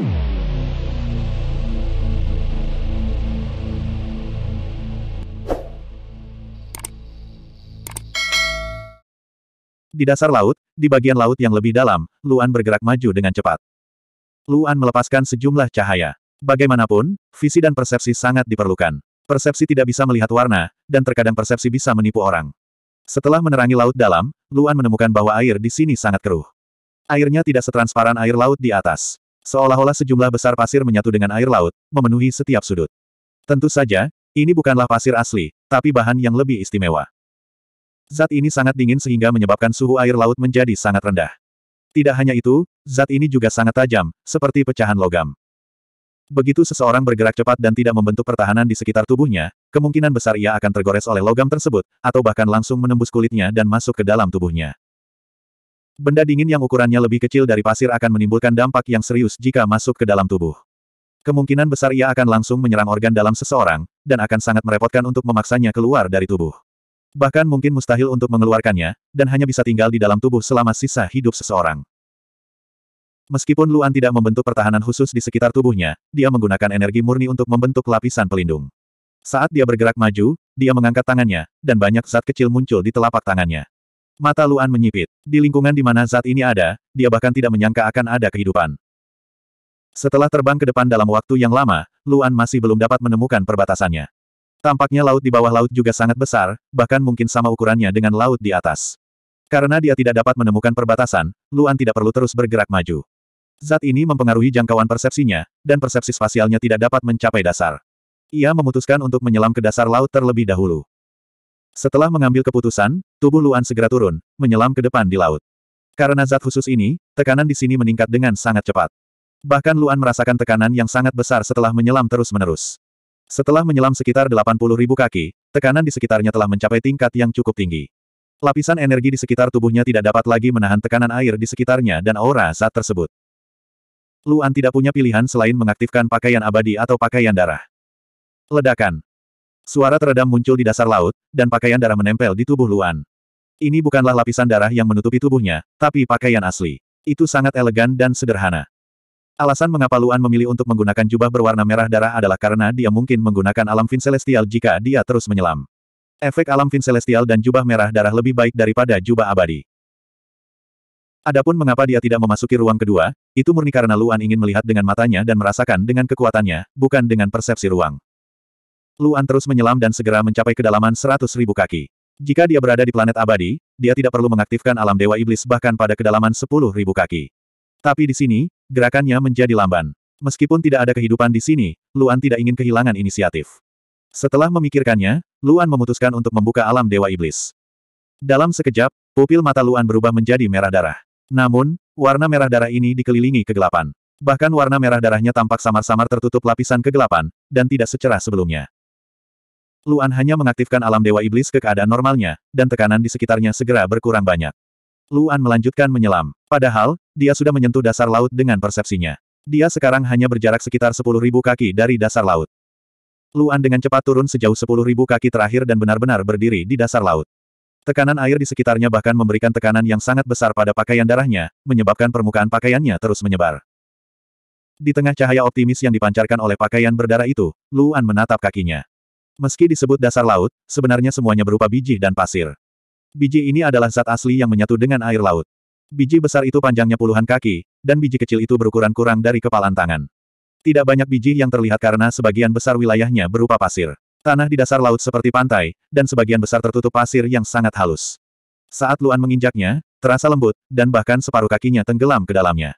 Di dasar laut, di bagian laut yang lebih dalam, Luan bergerak maju dengan cepat. Luan melepaskan sejumlah cahaya. Bagaimanapun, visi dan persepsi sangat diperlukan. Persepsi tidak bisa melihat warna, dan terkadang persepsi bisa menipu orang. Setelah menerangi laut dalam, Luan menemukan bahwa air di sini sangat keruh. Airnya tidak setransparan air laut di atas. Seolah-olah sejumlah besar pasir menyatu dengan air laut, memenuhi setiap sudut. Tentu saja, ini bukanlah pasir asli, tapi bahan yang lebih istimewa. Zat ini sangat dingin sehingga menyebabkan suhu air laut menjadi sangat rendah. Tidak hanya itu, zat ini juga sangat tajam, seperti pecahan logam. Begitu seseorang bergerak cepat dan tidak membentuk pertahanan di sekitar tubuhnya, kemungkinan besar ia akan tergores oleh logam tersebut, atau bahkan langsung menembus kulitnya dan masuk ke dalam tubuhnya. Benda dingin yang ukurannya lebih kecil dari pasir akan menimbulkan dampak yang serius jika masuk ke dalam tubuh. Kemungkinan besar ia akan langsung menyerang organ dalam seseorang, dan akan sangat merepotkan untuk memaksanya keluar dari tubuh. Bahkan mungkin mustahil untuk mengeluarkannya, dan hanya bisa tinggal di dalam tubuh selama sisa hidup seseorang. Meskipun Luan tidak membentuk pertahanan khusus di sekitar tubuhnya, dia menggunakan energi murni untuk membentuk lapisan pelindung. Saat dia bergerak maju, dia mengangkat tangannya, dan banyak zat kecil muncul di telapak tangannya. Mata Luan menyipit. Di lingkungan di mana zat ini ada, dia bahkan tidak menyangka akan ada kehidupan. Setelah terbang ke depan dalam waktu yang lama, Luan masih belum dapat menemukan perbatasannya. Tampaknya laut di bawah laut juga sangat besar, bahkan mungkin sama ukurannya dengan laut di atas. Karena dia tidak dapat menemukan perbatasan, Luan tidak perlu terus bergerak maju. Zat ini mempengaruhi jangkauan persepsinya, dan persepsi spasialnya tidak dapat mencapai dasar. Ia memutuskan untuk menyelam ke dasar laut terlebih dahulu. Setelah mengambil keputusan, tubuh Luan segera turun, menyelam ke depan di laut. Karena zat khusus ini, tekanan di sini meningkat dengan sangat cepat. Bahkan Luan merasakan tekanan yang sangat besar setelah menyelam terus-menerus. Setelah menyelam sekitar 80 ribu kaki, tekanan di sekitarnya telah mencapai tingkat yang cukup tinggi. Lapisan energi di sekitar tubuhnya tidak dapat lagi menahan tekanan air di sekitarnya dan aura saat tersebut. Luan tidak punya pilihan selain mengaktifkan pakaian abadi atau pakaian darah. Ledakan. Suara teredam muncul di dasar laut, dan pakaian darah menempel di tubuh Luan. Ini bukanlah lapisan darah yang menutupi tubuhnya, tapi pakaian asli. Itu sangat elegan dan sederhana. Alasan mengapa Luan memilih untuk menggunakan jubah berwarna merah darah adalah karena dia mungkin menggunakan alam fin celestial jika dia terus menyelam. Efek alam fin celestial dan jubah merah darah lebih baik daripada jubah abadi. Adapun mengapa dia tidak memasuki ruang kedua, itu murni karena Luan ingin melihat dengan matanya dan merasakan dengan kekuatannya, bukan dengan persepsi ruang. Luan terus menyelam dan segera mencapai kedalaman seratus ribu kaki. Jika dia berada di planet abadi, dia tidak perlu mengaktifkan alam dewa iblis bahkan pada kedalaman sepuluh ribu kaki. Tapi di sini, gerakannya menjadi lamban. Meskipun tidak ada kehidupan di sini, Luan tidak ingin kehilangan inisiatif. Setelah memikirkannya, Luan memutuskan untuk membuka alam dewa iblis. Dalam sekejap, pupil mata Luan berubah menjadi merah darah. Namun, warna merah darah ini dikelilingi kegelapan. Bahkan warna merah darahnya tampak samar-samar tertutup lapisan kegelapan, dan tidak secerah sebelumnya. Luan hanya mengaktifkan alam dewa iblis ke keadaan normalnya, dan tekanan di sekitarnya segera berkurang banyak. Luan melanjutkan menyelam. Padahal, dia sudah menyentuh dasar laut dengan persepsinya. Dia sekarang hanya berjarak sekitar 10.000 kaki dari dasar laut. Luan dengan cepat turun sejauh 10.000 kaki terakhir dan benar-benar berdiri di dasar laut. Tekanan air di sekitarnya bahkan memberikan tekanan yang sangat besar pada pakaian darahnya, menyebabkan permukaan pakaiannya terus menyebar. Di tengah cahaya optimis yang dipancarkan oleh pakaian berdarah itu, Luan menatap kakinya. Meski disebut dasar laut, sebenarnya semuanya berupa biji dan pasir. Biji ini adalah zat asli yang menyatu dengan air laut. Biji besar itu panjangnya puluhan kaki, dan biji kecil itu berukuran kurang dari kepalan tangan. Tidak banyak biji yang terlihat karena sebagian besar wilayahnya berupa pasir. Tanah di dasar laut seperti pantai, dan sebagian besar tertutup pasir yang sangat halus. Saat Luan menginjaknya, terasa lembut, dan bahkan separuh kakinya tenggelam ke dalamnya.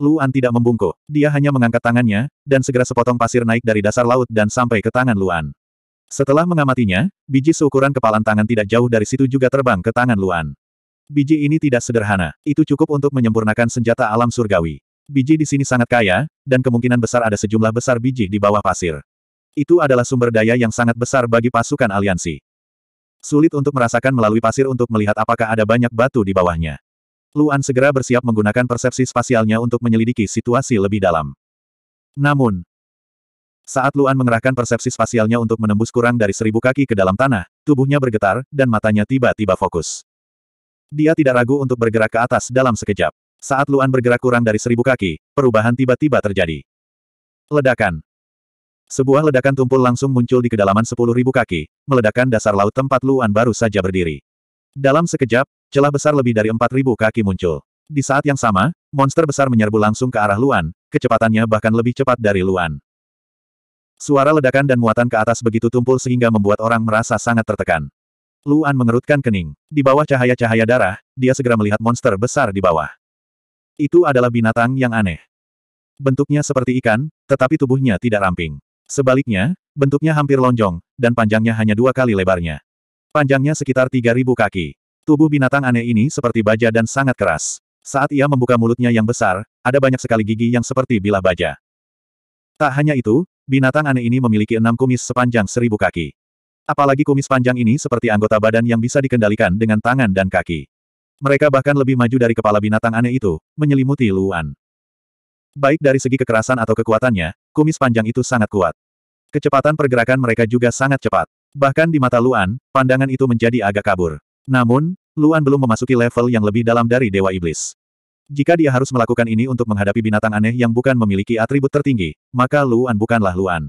Luan tidak membungkuk, dia hanya mengangkat tangannya, dan segera sepotong pasir naik dari dasar laut dan sampai ke tangan Luan. Setelah mengamatinya, biji seukuran kepalan tangan tidak jauh dari situ juga terbang ke tangan Luan. Biji ini tidak sederhana, itu cukup untuk menyempurnakan senjata alam surgawi. Biji di sini sangat kaya, dan kemungkinan besar ada sejumlah besar biji di bawah pasir. Itu adalah sumber daya yang sangat besar bagi pasukan aliansi. Sulit untuk merasakan melalui pasir untuk melihat apakah ada banyak batu di bawahnya. Luan segera bersiap menggunakan persepsi spasialnya untuk menyelidiki situasi lebih dalam. Namun, saat Luan mengerahkan persepsi spasialnya untuk menembus kurang dari seribu kaki ke dalam tanah, tubuhnya bergetar, dan matanya tiba-tiba fokus. Dia tidak ragu untuk bergerak ke atas dalam sekejap. Saat Luan bergerak kurang dari seribu kaki, perubahan tiba-tiba terjadi. Ledakan. Sebuah ledakan tumpul langsung muncul di kedalaman sepuluh ribu kaki, meledakkan dasar laut tempat Luan baru saja berdiri. Dalam sekejap, celah besar lebih dari empat ribu kaki muncul. Di saat yang sama, monster besar menyerbu langsung ke arah Luan, kecepatannya bahkan lebih cepat dari Luan. Suara ledakan dan muatan ke atas begitu tumpul sehingga membuat orang merasa sangat tertekan. Luan mengerutkan kening. Di bawah cahaya-cahaya darah, dia segera melihat monster besar di bawah. Itu adalah binatang yang aneh. Bentuknya seperti ikan, tetapi tubuhnya tidak ramping. Sebaliknya, bentuknya hampir lonjong, dan panjangnya hanya dua kali lebarnya. Panjangnya sekitar 3.000 kaki. Tubuh binatang aneh ini seperti baja dan sangat keras. Saat ia membuka mulutnya yang besar, ada banyak sekali gigi yang seperti bilah baja. Tak hanya itu, Binatang aneh ini memiliki enam kumis sepanjang seribu kaki. Apalagi kumis panjang ini seperti anggota badan yang bisa dikendalikan dengan tangan dan kaki. Mereka bahkan lebih maju dari kepala binatang aneh itu, menyelimuti Luan. Baik dari segi kekerasan atau kekuatannya, kumis panjang itu sangat kuat. Kecepatan pergerakan mereka juga sangat cepat. Bahkan di mata Luan, pandangan itu menjadi agak kabur. Namun, Luan belum memasuki level yang lebih dalam dari Dewa Iblis. Jika dia harus melakukan ini untuk menghadapi binatang aneh yang bukan memiliki atribut tertinggi, maka Luan bukanlah Luan.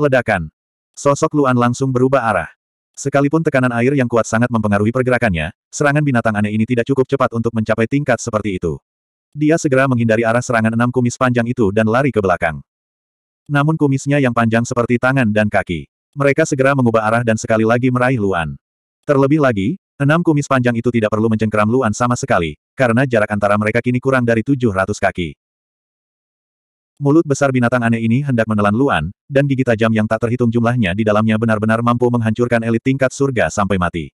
Ledakan. Sosok Luan langsung berubah arah. Sekalipun tekanan air yang kuat sangat mempengaruhi pergerakannya, serangan binatang aneh ini tidak cukup cepat untuk mencapai tingkat seperti itu. Dia segera menghindari arah serangan enam kumis panjang itu dan lari ke belakang. Namun kumisnya yang panjang seperti tangan dan kaki. Mereka segera mengubah arah dan sekali lagi meraih Luan. Terlebih lagi, Enam kumis panjang itu tidak perlu mencengkeram Luan sama sekali, karena jarak antara mereka kini kurang dari 700 kaki. Mulut besar binatang aneh ini hendak menelan Luan, dan gigi tajam yang tak terhitung jumlahnya di dalamnya benar-benar mampu menghancurkan elit tingkat surga sampai mati.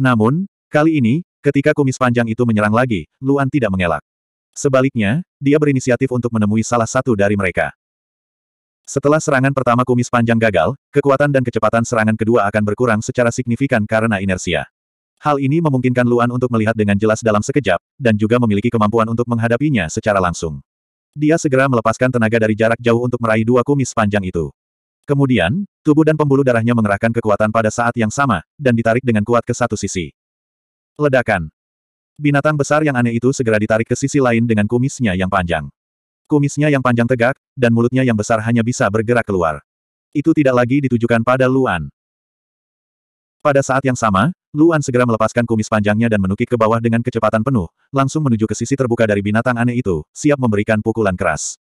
Namun, kali ini, ketika kumis panjang itu menyerang lagi, Luan tidak mengelak. Sebaliknya, dia berinisiatif untuk menemui salah satu dari mereka. Setelah serangan pertama kumis panjang gagal, kekuatan dan kecepatan serangan kedua akan berkurang secara signifikan karena inersia. Hal ini memungkinkan Luan untuk melihat dengan jelas dalam sekejap, dan juga memiliki kemampuan untuk menghadapinya secara langsung. Dia segera melepaskan tenaga dari jarak jauh untuk meraih dua kumis panjang itu. Kemudian, tubuh dan pembuluh darahnya mengerahkan kekuatan pada saat yang sama, dan ditarik dengan kuat ke satu sisi. Ledakan. Binatang besar yang aneh itu segera ditarik ke sisi lain dengan kumisnya yang panjang. Kumisnya yang panjang tegak, dan mulutnya yang besar hanya bisa bergerak keluar. Itu tidak lagi ditujukan pada Luan. Pada saat yang sama, Luan segera melepaskan kumis panjangnya dan menukik ke bawah dengan kecepatan penuh, langsung menuju ke sisi terbuka dari binatang aneh itu, siap memberikan pukulan keras.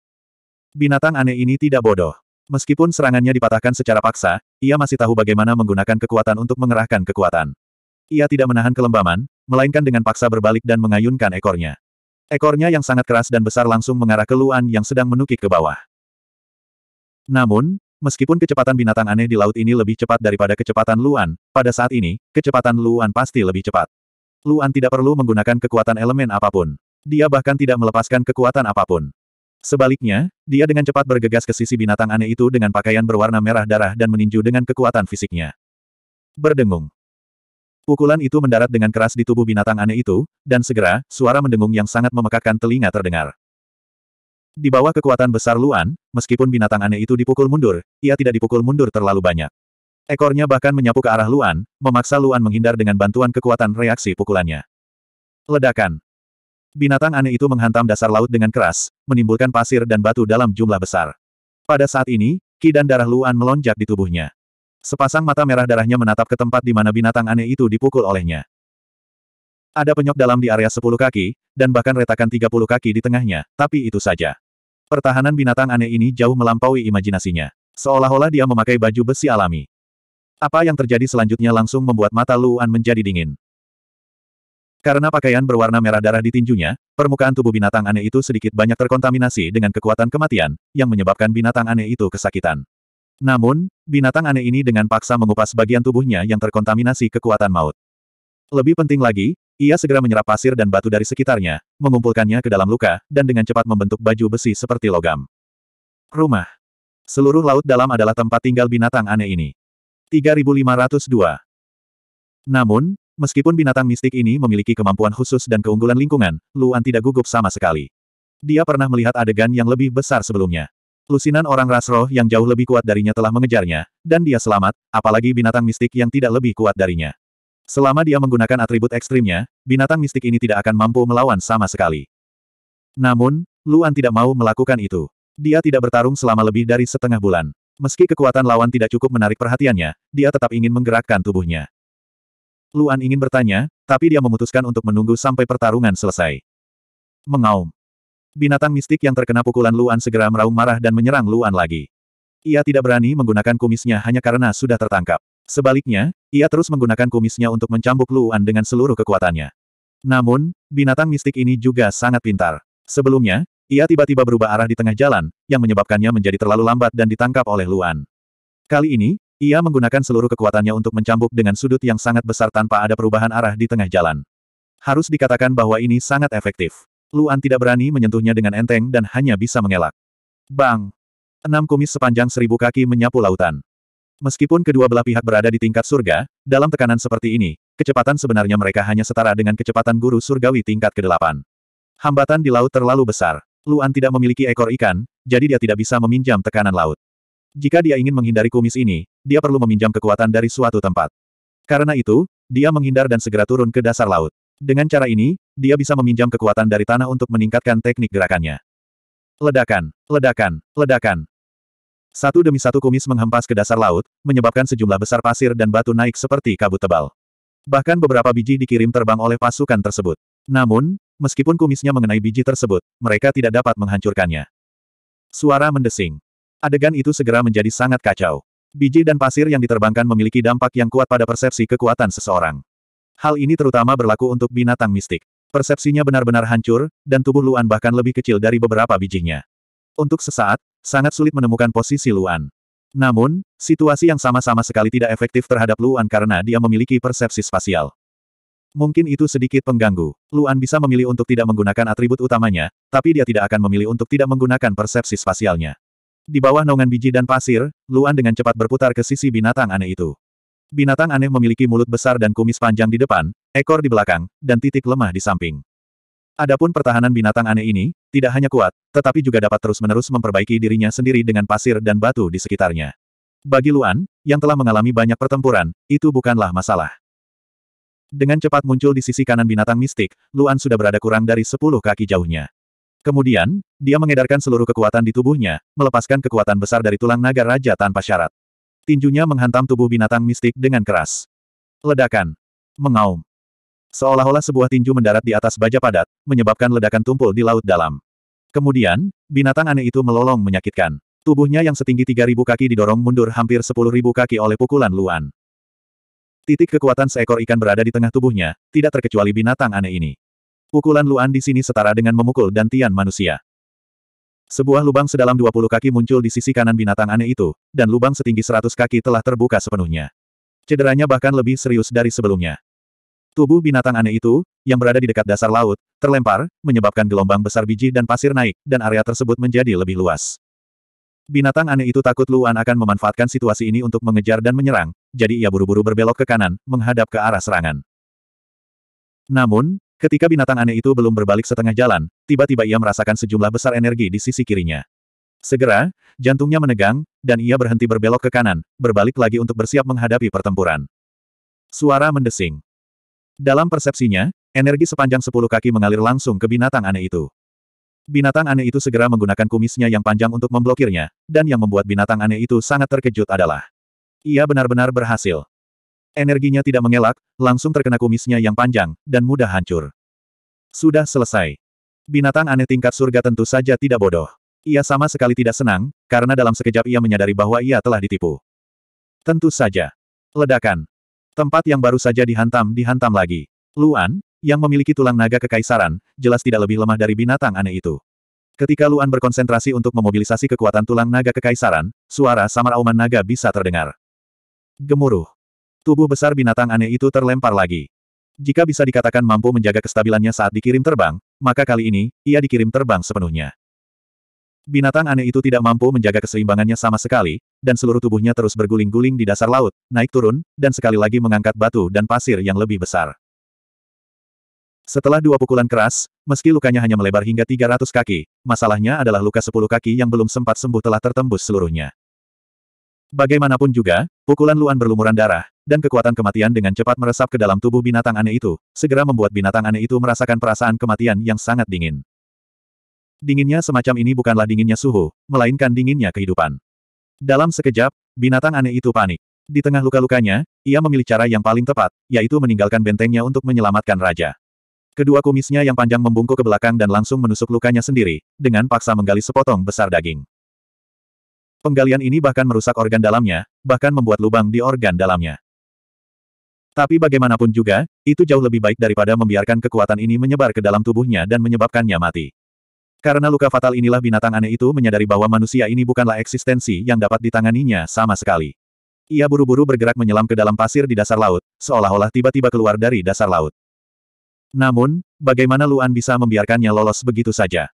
Binatang aneh ini tidak bodoh. Meskipun serangannya dipatahkan secara paksa, ia masih tahu bagaimana menggunakan kekuatan untuk mengerahkan kekuatan. Ia tidak menahan kelembaman, melainkan dengan paksa berbalik dan mengayunkan ekornya. Ekornya yang sangat keras dan besar langsung mengarah ke Luan yang sedang menukik ke bawah. Namun, Meskipun kecepatan binatang aneh di laut ini lebih cepat daripada kecepatan Luan, pada saat ini, kecepatan Luan pasti lebih cepat. Luan tidak perlu menggunakan kekuatan elemen apapun. Dia bahkan tidak melepaskan kekuatan apapun. Sebaliknya, dia dengan cepat bergegas ke sisi binatang aneh itu dengan pakaian berwarna merah darah dan meninju dengan kekuatan fisiknya. Berdengung. Pukulan itu mendarat dengan keras di tubuh binatang aneh itu, dan segera, suara mendengung yang sangat memekakkan telinga terdengar. Di bawah kekuatan besar Luan, meskipun binatang aneh itu dipukul mundur, ia tidak dipukul mundur terlalu banyak. Ekornya bahkan menyapu ke arah Luan, memaksa Luan menghindar dengan bantuan kekuatan reaksi pukulannya. Ledakan. Binatang aneh itu menghantam dasar laut dengan keras, menimbulkan pasir dan batu dalam jumlah besar. Pada saat ini, ki dan darah Luan melonjak di tubuhnya. Sepasang mata merah darahnya menatap ke tempat di mana binatang aneh itu dipukul olehnya. Ada penyok dalam di area 10 kaki, dan bahkan retakan 30 kaki di tengahnya, tapi itu saja. Pertahanan binatang aneh ini jauh melampaui imajinasinya. Seolah-olah dia memakai baju besi alami. Apa yang terjadi selanjutnya langsung membuat mata Luan menjadi dingin. Karena pakaian berwarna merah darah di tinjunya, permukaan tubuh binatang aneh itu sedikit banyak terkontaminasi dengan kekuatan kematian, yang menyebabkan binatang aneh itu kesakitan. Namun, binatang aneh ini dengan paksa mengupas bagian tubuhnya yang terkontaminasi kekuatan maut. Lebih penting lagi, ia segera menyerap pasir dan batu dari sekitarnya, mengumpulkannya ke dalam luka, dan dengan cepat membentuk baju besi seperti logam. Rumah. Seluruh laut dalam adalah tempat tinggal binatang aneh ini. 3502. Namun, meskipun binatang mistik ini memiliki kemampuan khusus dan keunggulan lingkungan, Luan tidak gugup sama sekali. Dia pernah melihat adegan yang lebih besar sebelumnya. Lusinan orang ras roh yang jauh lebih kuat darinya telah mengejarnya, dan dia selamat, apalagi binatang mistik yang tidak lebih kuat darinya. Selama dia menggunakan atribut ekstrimnya, binatang mistik ini tidak akan mampu melawan sama sekali. Namun, Luan tidak mau melakukan itu. Dia tidak bertarung selama lebih dari setengah bulan. Meski kekuatan lawan tidak cukup menarik perhatiannya, dia tetap ingin menggerakkan tubuhnya. Luan ingin bertanya, tapi dia memutuskan untuk menunggu sampai pertarungan selesai. Mengaum. Binatang mistik yang terkena pukulan Luan segera meraung marah dan menyerang Luan lagi. Ia tidak berani menggunakan kumisnya hanya karena sudah tertangkap. Sebaliknya, ia terus menggunakan kumisnya untuk mencambuk Luan dengan seluruh kekuatannya. Namun, binatang mistik ini juga sangat pintar. Sebelumnya, ia tiba-tiba berubah arah di tengah jalan, yang menyebabkannya menjadi terlalu lambat dan ditangkap oleh Luan. Kali ini, ia menggunakan seluruh kekuatannya untuk mencambuk dengan sudut yang sangat besar tanpa ada perubahan arah di tengah jalan. Harus dikatakan bahwa ini sangat efektif. Luan tidak berani menyentuhnya dengan enteng dan hanya bisa mengelak. Bang! Enam kumis sepanjang seribu kaki menyapu lautan. Meskipun kedua belah pihak berada di tingkat surga, dalam tekanan seperti ini, kecepatan sebenarnya mereka hanya setara dengan kecepatan guru surgawi tingkat ke-8. Hambatan di laut terlalu besar. Luan tidak memiliki ekor ikan, jadi dia tidak bisa meminjam tekanan laut. Jika dia ingin menghindari kumis ini, dia perlu meminjam kekuatan dari suatu tempat. Karena itu, dia menghindar dan segera turun ke dasar laut. Dengan cara ini, dia bisa meminjam kekuatan dari tanah untuk meningkatkan teknik gerakannya. Ledakan, ledakan, ledakan. Satu demi satu kumis menghempas ke dasar laut, menyebabkan sejumlah besar pasir dan batu naik seperti kabut tebal. Bahkan beberapa biji dikirim terbang oleh pasukan tersebut. Namun, meskipun kumisnya mengenai biji tersebut, mereka tidak dapat menghancurkannya. Suara mendesing. Adegan itu segera menjadi sangat kacau. Biji dan pasir yang diterbangkan memiliki dampak yang kuat pada persepsi kekuatan seseorang. Hal ini terutama berlaku untuk binatang mistik. Persepsinya benar-benar hancur, dan tubuh Luan bahkan lebih kecil dari beberapa bijinya. Untuk sesaat, Sangat sulit menemukan posisi Luan. Namun, situasi yang sama-sama sekali tidak efektif terhadap Luan karena dia memiliki persepsi spasial. Mungkin itu sedikit pengganggu. Luan bisa memilih untuk tidak menggunakan atribut utamanya, tapi dia tidak akan memilih untuk tidak menggunakan persepsi spasialnya. Di bawah naungan biji dan pasir, Luan dengan cepat berputar ke sisi binatang aneh itu. Binatang aneh memiliki mulut besar dan kumis panjang di depan, ekor di belakang, dan titik lemah di samping. Adapun pertahanan binatang aneh ini, tidak hanya kuat, tetapi juga dapat terus-menerus memperbaiki dirinya sendiri dengan pasir dan batu di sekitarnya. Bagi Luan, yang telah mengalami banyak pertempuran, itu bukanlah masalah. Dengan cepat muncul di sisi kanan binatang mistik, Luan sudah berada kurang dari 10 kaki jauhnya. Kemudian, dia mengedarkan seluruh kekuatan di tubuhnya, melepaskan kekuatan besar dari tulang naga raja tanpa syarat. Tinjunya menghantam tubuh binatang mistik dengan keras. Ledakan. Mengaum. Seolah-olah sebuah tinju mendarat di atas baja padat, menyebabkan ledakan tumpul di laut dalam. Kemudian, binatang aneh itu melolong menyakitkan. Tubuhnya yang setinggi 3.000 kaki didorong mundur hampir 10.000 kaki oleh pukulan Luan. Titik kekuatan seekor ikan berada di tengah tubuhnya, tidak terkecuali binatang aneh ini. Pukulan Luan di sini setara dengan memukul dantian manusia. Sebuah lubang sedalam 20 kaki muncul di sisi kanan binatang aneh itu, dan lubang setinggi 100 kaki telah terbuka sepenuhnya. Cederanya bahkan lebih serius dari sebelumnya. Tubuh binatang aneh itu, yang berada di dekat dasar laut, terlempar, menyebabkan gelombang besar biji dan pasir naik, dan area tersebut menjadi lebih luas. Binatang aneh itu takut Luan akan memanfaatkan situasi ini untuk mengejar dan menyerang, jadi ia buru-buru berbelok ke kanan, menghadap ke arah serangan. Namun, ketika binatang aneh itu belum berbalik setengah jalan, tiba-tiba ia merasakan sejumlah besar energi di sisi kirinya. Segera, jantungnya menegang, dan ia berhenti berbelok ke kanan, berbalik lagi untuk bersiap menghadapi pertempuran. Suara mendesing. Dalam persepsinya, energi sepanjang sepuluh kaki mengalir langsung ke binatang aneh itu. Binatang aneh itu segera menggunakan kumisnya yang panjang untuk memblokirnya, dan yang membuat binatang aneh itu sangat terkejut adalah ia benar-benar berhasil. Energinya tidak mengelak, langsung terkena kumisnya yang panjang, dan mudah hancur. Sudah selesai. Binatang aneh tingkat surga tentu saja tidak bodoh. Ia sama sekali tidak senang, karena dalam sekejap ia menyadari bahwa ia telah ditipu. Tentu saja. Ledakan. Tempat yang baru saja dihantam, dihantam lagi. Luan, yang memiliki tulang naga kekaisaran, jelas tidak lebih lemah dari binatang aneh itu. Ketika Luan berkonsentrasi untuk memobilisasi kekuatan tulang naga kekaisaran, suara samar auman naga bisa terdengar. Gemuruh. Tubuh besar binatang aneh itu terlempar lagi. Jika bisa dikatakan mampu menjaga kestabilannya saat dikirim terbang, maka kali ini, ia dikirim terbang sepenuhnya. Binatang aneh itu tidak mampu menjaga keseimbangannya sama sekali, dan seluruh tubuhnya terus berguling-guling di dasar laut, naik turun, dan sekali lagi mengangkat batu dan pasir yang lebih besar. Setelah dua pukulan keras, meski lukanya hanya melebar hingga 300 kaki, masalahnya adalah luka 10 kaki yang belum sempat sembuh telah tertembus seluruhnya. Bagaimanapun juga, pukulan Luan berlumuran darah, dan kekuatan kematian dengan cepat meresap ke dalam tubuh binatang aneh itu, segera membuat binatang aneh itu merasakan perasaan kematian yang sangat dingin dinginnya semacam ini bukanlah dinginnya suhu, melainkan dinginnya kehidupan. Dalam sekejap, binatang aneh itu panik. Di tengah luka-lukanya, ia memilih cara yang paling tepat, yaitu meninggalkan bentengnya untuk menyelamatkan raja. Kedua kumisnya yang panjang membungkuk ke belakang dan langsung menusuk lukanya sendiri, dengan paksa menggali sepotong besar daging. Penggalian ini bahkan merusak organ dalamnya, bahkan membuat lubang di organ dalamnya. Tapi bagaimanapun juga, itu jauh lebih baik daripada membiarkan kekuatan ini menyebar ke dalam tubuhnya dan menyebabkannya mati. Karena luka fatal inilah binatang aneh itu menyadari bahwa manusia ini bukanlah eksistensi yang dapat ditanganinya sama sekali. Ia buru-buru bergerak menyelam ke dalam pasir di dasar laut, seolah-olah tiba-tiba keluar dari dasar laut. Namun, bagaimana Luan bisa membiarkannya lolos begitu saja?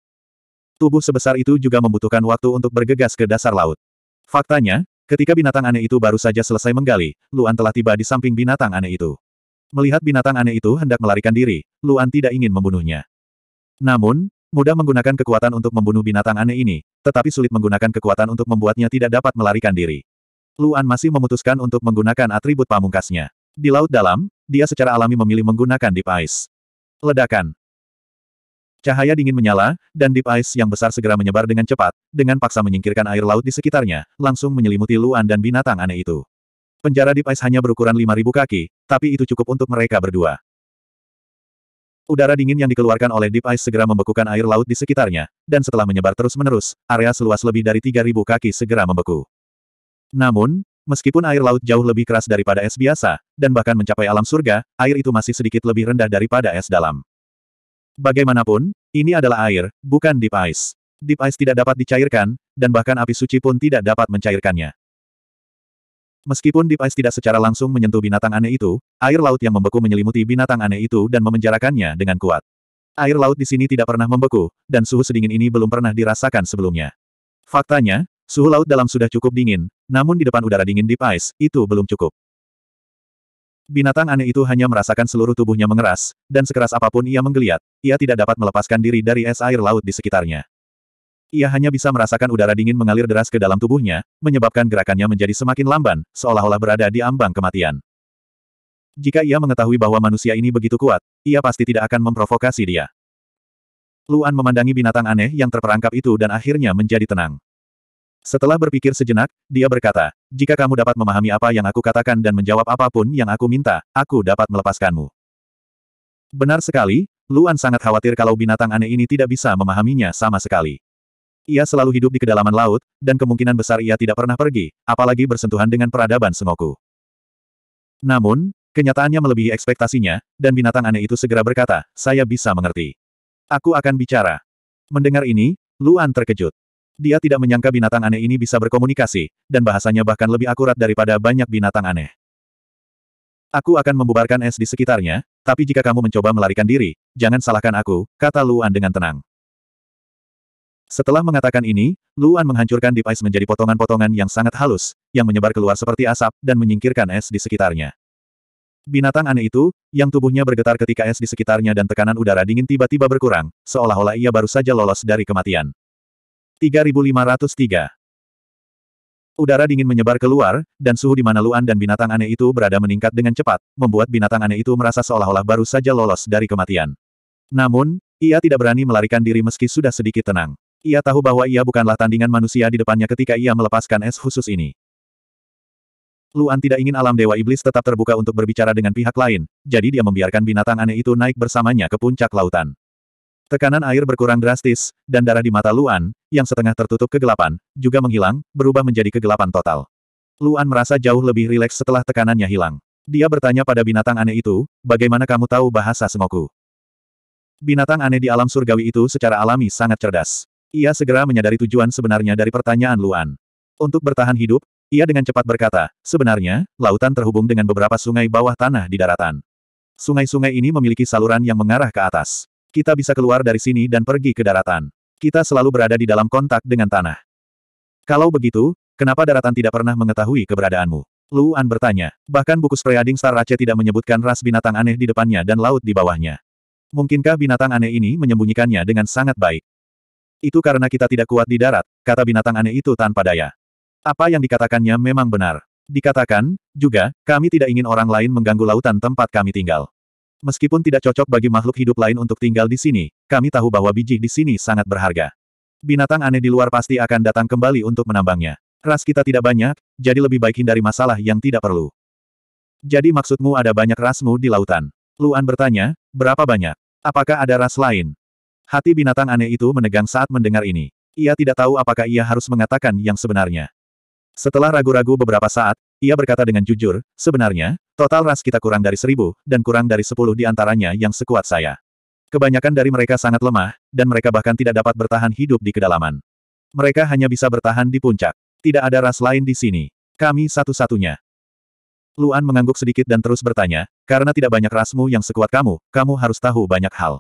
Tubuh sebesar itu juga membutuhkan waktu untuk bergegas ke dasar laut. Faktanya, ketika binatang aneh itu baru saja selesai menggali, Luan telah tiba di samping binatang aneh itu. Melihat binatang aneh itu hendak melarikan diri, Luan tidak ingin membunuhnya. Namun, Mudah menggunakan kekuatan untuk membunuh binatang aneh ini, tetapi sulit menggunakan kekuatan untuk membuatnya tidak dapat melarikan diri. Luan masih memutuskan untuk menggunakan atribut pamungkasnya. Di laut dalam, dia secara alami memilih menggunakan Deep Ice. Ledakan. Cahaya dingin menyala, dan Deep Ice yang besar segera menyebar dengan cepat, dengan paksa menyingkirkan air laut di sekitarnya, langsung menyelimuti Luan dan binatang aneh itu. Penjara Deep Ice hanya berukuran 5.000 kaki, tapi itu cukup untuk mereka berdua. Udara dingin yang dikeluarkan oleh Deep Ice segera membekukan air laut di sekitarnya, dan setelah menyebar terus-menerus, area seluas lebih dari 3.000 kaki segera membeku. Namun, meskipun air laut jauh lebih keras daripada es biasa, dan bahkan mencapai alam surga, air itu masih sedikit lebih rendah daripada es dalam. Bagaimanapun, ini adalah air, bukan Deep Ice. Deep Ice tidak dapat dicairkan, dan bahkan api suci pun tidak dapat mencairkannya. Meskipun Deep Ice tidak secara langsung menyentuh binatang aneh itu, air laut yang membeku menyelimuti binatang aneh itu dan memenjarakannya dengan kuat. Air laut di sini tidak pernah membeku, dan suhu sedingin ini belum pernah dirasakan sebelumnya. Faktanya, suhu laut dalam sudah cukup dingin, namun di depan udara dingin Deep Ice, itu belum cukup. Binatang aneh itu hanya merasakan seluruh tubuhnya mengeras, dan sekeras apapun ia menggeliat, ia tidak dapat melepaskan diri dari es air laut di sekitarnya. Ia hanya bisa merasakan udara dingin mengalir deras ke dalam tubuhnya, menyebabkan gerakannya menjadi semakin lamban, seolah-olah berada di ambang kematian. Jika ia mengetahui bahwa manusia ini begitu kuat, ia pasti tidak akan memprovokasi dia. Luan memandangi binatang aneh yang terperangkap itu dan akhirnya menjadi tenang. Setelah berpikir sejenak, dia berkata, jika kamu dapat memahami apa yang aku katakan dan menjawab apapun yang aku minta, aku dapat melepaskanmu. Benar sekali, Luan sangat khawatir kalau binatang aneh ini tidak bisa memahaminya sama sekali. Ia selalu hidup di kedalaman laut, dan kemungkinan besar ia tidak pernah pergi, apalagi bersentuhan dengan peradaban Sengoku. Namun, kenyataannya melebihi ekspektasinya, dan binatang aneh itu segera berkata, saya bisa mengerti. Aku akan bicara. Mendengar ini, Luan terkejut. Dia tidak menyangka binatang aneh ini bisa berkomunikasi, dan bahasanya bahkan lebih akurat daripada banyak binatang aneh. Aku akan membubarkan es di sekitarnya, tapi jika kamu mencoba melarikan diri, jangan salahkan aku, kata Luan dengan tenang. Setelah mengatakan ini, Luan menghancurkan Deep Ice menjadi potongan-potongan yang sangat halus, yang menyebar keluar seperti asap, dan menyingkirkan es di sekitarnya. Binatang aneh itu, yang tubuhnya bergetar ketika es di sekitarnya dan tekanan udara dingin tiba-tiba berkurang, seolah-olah ia baru saja lolos dari kematian. 3503 Udara dingin menyebar keluar, dan suhu di mana Luan dan binatang aneh itu berada meningkat dengan cepat, membuat binatang aneh itu merasa seolah-olah baru saja lolos dari kematian. Namun, ia tidak berani melarikan diri meski sudah sedikit tenang. Ia tahu bahwa ia bukanlah tandingan manusia di depannya ketika ia melepaskan es khusus ini. Luan tidak ingin alam dewa iblis tetap terbuka untuk berbicara dengan pihak lain, jadi dia membiarkan binatang aneh itu naik bersamanya ke puncak lautan. Tekanan air berkurang drastis, dan darah di mata Luan, yang setengah tertutup kegelapan, juga menghilang, berubah menjadi kegelapan total. Luan merasa jauh lebih rileks setelah tekanannya hilang. Dia bertanya pada binatang aneh itu, bagaimana kamu tahu bahasa Sengoku? Binatang aneh di alam surgawi itu secara alami sangat cerdas. Ia segera menyadari tujuan sebenarnya dari pertanyaan Luan. Untuk bertahan hidup, ia dengan cepat berkata, sebenarnya, lautan terhubung dengan beberapa sungai bawah tanah di daratan. Sungai-sungai ini memiliki saluran yang mengarah ke atas. Kita bisa keluar dari sini dan pergi ke daratan. Kita selalu berada di dalam kontak dengan tanah. Kalau begitu, kenapa daratan tidak pernah mengetahui keberadaanmu? Luan bertanya. Bahkan buku Spreading Star Race tidak menyebutkan ras binatang aneh di depannya dan laut di bawahnya. Mungkinkah binatang aneh ini menyembunyikannya dengan sangat baik? Itu karena kita tidak kuat di darat, kata binatang aneh itu tanpa daya. Apa yang dikatakannya memang benar. Dikatakan, juga, kami tidak ingin orang lain mengganggu lautan tempat kami tinggal. Meskipun tidak cocok bagi makhluk hidup lain untuk tinggal di sini, kami tahu bahwa biji di sini sangat berharga. Binatang aneh di luar pasti akan datang kembali untuk menambangnya. Ras kita tidak banyak, jadi lebih baik hindari masalah yang tidak perlu. Jadi maksudmu ada banyak rasmu di lautan? Luan bertanya, berapa banyak? Apakah ada ras lain? Hati binatang aneh itu menegang saat mendengar ini. Ia tidak tahu apakah ia harus mengatakan yang sebenarnya. Setelah ragu-ragu beberapa saat, ia berkata dengan jujur, sebenarnya, total ras kita kurang dari seribu, dan kurang dari sepuluh di antaranya yang sekuat saya. Kebanyakan dari mereka sangat lemah, dan mereka bahkan tidak dapat bertahan hidup di kedalaman. Mereka hanya bisa bertahan di puncak. Tidak ada ras lain di sini. Kami satu-satunya. Luan mengangguk sedikit dan terus bertanya, karena tidak banyak rasmu yang sekuat kamu, kamu harus tahu banyak hal.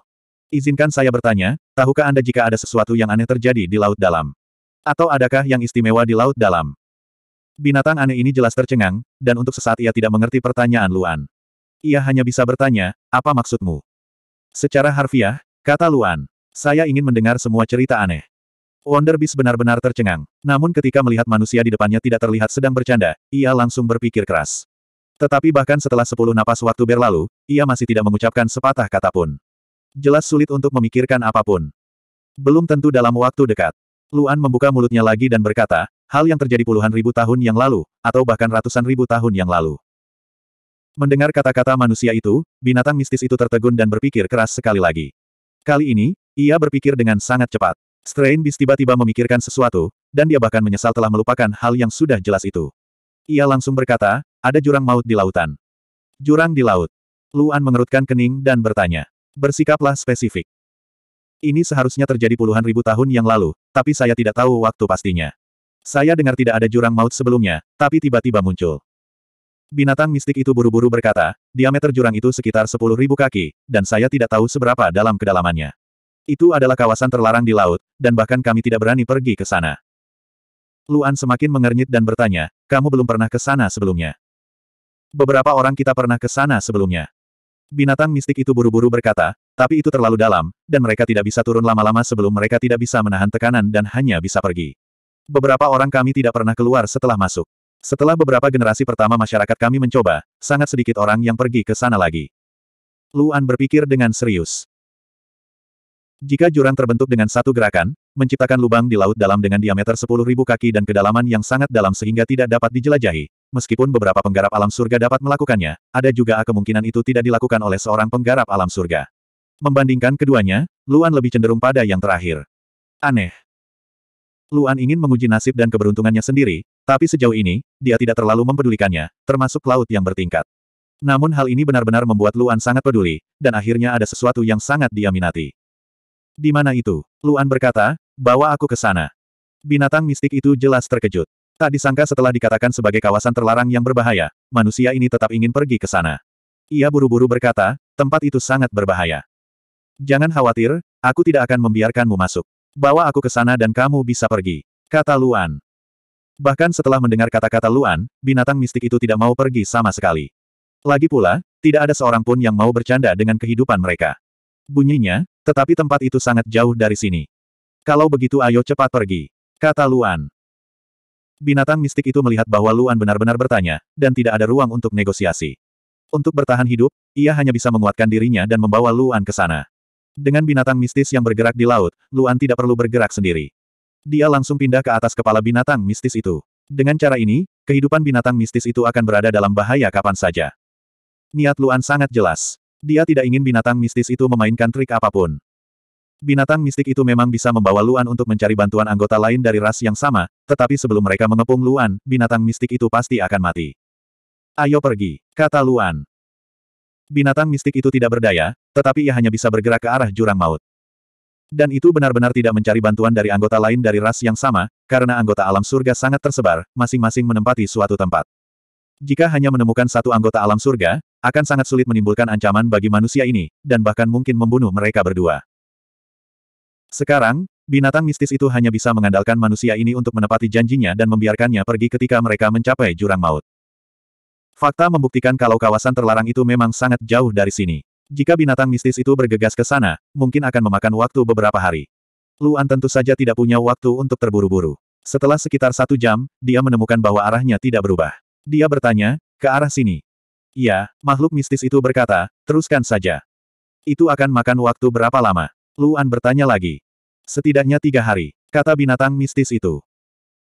Izinkan saya bertanya, tahukah Anda jika ada sesuatu yang aneh terjadi di Laut Dalam? Atau adakah yang istimewa di Laut Dalam? Binatang aneh ini jelas tercengang, dan untuk sesaat ia tidak mengerti pertanyaan Luan. Ia hanya bisa bertanya, apa maksudmu? Secara harfiah, kata Luan, saya ingin mendengar semua cerita aneh. Wonder Beast benar-benar tercengang. Namun ketika melihat manusia di depannya tidak terlihat sedang bercanda, ia langsung berpikir keras. Tetapi bahkan setelah sepuluh napas waktu berlalu, ia masih tidak mengucapkan sepatah kata pun. Jelas sulit untuk memikirkan apapun. Belum tentu dalam waktu dekat. Luan membuka mulutnya lagi dan berkata, hal yang terjadi puluhan ribu tahun yang lalu, atau bahkan ratusan ribu tahun yang lalu. Mendengar kata-kata manusia itu, binatang mistis itu tertegun dan berpikir keras sekali lagi. Kali ini, ia berpikir dengan sangat cepat. Strain Beast tiba-tiba memikirkan sesuatu, dan dia bahkan menyesal telah melupakan hal yang sudah jelas itu. Ia langsung berkata, ada jurang maut di lautan. Jurang di laut. Luan mengerutkan kening dan bertanya. Bersikaplah spesifik. Ini seharusnya terjadi puluhan ribu tahun yang lalu, tapi saya tidak tahu waktu pastinya. Saya dengar tidak ada jurang maut sebelumnya, tapi tiba-tiba muncul. Binatang mistik itu buru-buru berkata, diameter jurang itu sekitar 10.000 kaki, dan saya tidak tahu seberapa dalam kedalamannya. Itu adalah kawasan terlarang di laut, dan bahkan kami tidak berani pergi ke sana. Luan semakin mengernyit dan bertanya, kamu belum pernah ke sana sebelumnya. Beberapa orang kita pernah ke sana sebelumnya. Binatang mistik itu buru-buru berkata, tapi itu terlalu dalam, dan mereka tidak bisa turun lama-lama sebelum mereka tidak bisa menahan tekanan dan hanya bisa pergi. Beberapa orang kami tidak pernah keluar setelah masuk. Setelah beberapa generasi pertama masyarakat kami mencoba, sangat sedikit orang yang pergi ke sana lagi. Luan berpikir dengan serius. Jika jurang terbentuk dengan satu gerakan, menciptakan lubang di laut dalam dengan diameter 10.000 kaki dan kedalaman yang sangat dalam sehingga tidak dapat dijelajahi, meskipun beberapa penggarap alam surga dapat melakukannya, ada juga kemungkinan itu tidak dilakukan oleh seorang penggarap alam surga. Membandingkan keduanya, Luan lebih cenderung pada yang terakhir. Aneh. Luan ingin menguji nasib dan keberuntungannya sendiri, tapi sejauh ini, dia tidak terlalu mempedulikannya, termasuk laut yang bertingkat. Namun hal ini benar-benar membuat Luan sangat peduli, dan akhirnya ada sesuatu yang sangat dia minati. Di mana itu? Luan berkata, bawa aku ke sana. Binatang mistik itu jelas terkejut. Tak disangka setelah dikatakan sebagai kawasan terlarang yang berbahaya, manusia ini tetap ingin pergi ke sana. Ia buru-buru berkata, tempat itu sangat berbahaya. Jangan khawatir, aku tidak akan membiarkanmu masuk. Bawa aku ke sana dan kamu bisa pergi, kata Luan. Bahkan setelah mendengar kata-kata Luan, binatang mistik itu tidak mau pergi sama sekali. Lagi pula, tidak ada seorang pun yang mau bercanda dengan kehidupan mereka. Bunyinya, tetapi tempat itu sangat jauh dari sini. Kalau begitu ayo cepat pergi, kata Luan. Binatang mistik itu melihat bahwa Luan benar-benar bertanya, dan tidak ada ruang untuk negosiasi. Untuk bertahan hidup, ia hanya bisa menguatkan dirinya dan membawa Luan ke sana. Dengan binatang mistis yang bergerak di laut, Luan tidak perlu bergerak sendiri. Dia langsung pindah ke atas kepala binatang mistis itu. Dengan cara ini, kehidupan binatang mistis itu akan berada dalam bahaya kapan saja. Niat Luan sangat jelas. Dia tidak ingin binatang mistis itu memainkan trik apapun. Binatang mistik itu memang bisa membawa Luan untuk mencari bantuan anggota lain dari ras yang sama, tetapi sebelum mereka mengepung Luan, binatang mistik itu pasti akan mati. Ayo pergi, kata Luan. Binatang mistik itu tidak berdaya, tetapi ia hanya bisa bergerak ke arah jurang maut. Dan itu benar-benar tidak mencari bantuan dari anggota lain dari ras yang sama, karena anggota alam surga sangat tersebar, masing-masing menempati suatu tempat. Jika hanya menemukan satu anggota alam surga, akan sangat sulit menimbulkan ancaman bagi manusia ini, dan bahkan mungkin membunuh mereka berdua. Sekarang, binatang mistis itu hanya bisa mengandalkan manusia ini untuk menepati janjinya dan membiarkannya pergi ketika mereka mencapai jurang maut. Fakta membuktikan kalau kawasan terlarang itu memang sangat jauh dari sini. Jika binatang mistis itu bergegas ke sana, mungkin akan memakan waktu beberapa hari. Luan tentu saja tidak punya waktu untuk terburu-buru. Setelah sekitar satu jam, dia menemukan bahwa arahnya tidak berubah. Dia bertanya, ke arah sini. Ya, makhluk mistis itu berkata, teruskan saja. Itu akan makan waktu berapa lama? Luan bertanya lagi. Setidaknya tiga hari, kata binatang mistis itu.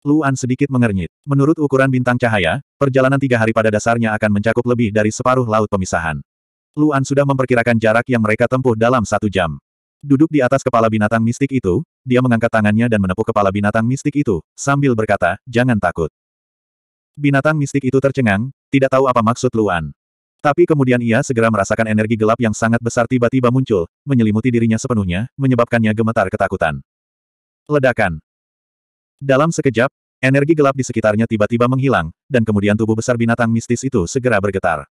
Luan sedikit mengernyit. Menurut ukuran bintang cahaya, perjalanan tiga hari pada dasarnya akan mencakup lebih dari separuh laut pemisahan. Luan sudah memperkirakan jarak yang mereka tempuh dalam satu jam. Duduk di atas kepala binatang mistik itu, dia mengangkat tangannya dan menepuk kepala binatang mistik itu, sambil berkata, jangan takut. Binatang mistik itu tercengang, tidak tahu apa maksud Luan. Tapi kemudian ia segera merasakan energi gelap yang sangat besar tiba-tiba muncul, menyelimuti dirinya sepenuhnya, menyebabkannya gemetar ketakutan. Ledakan. Dalam sekejap, energi gelap di sekitarnya tiba-tiba menghilang, dan kemudian tubuh besar binatang mistis itu segera bergetar.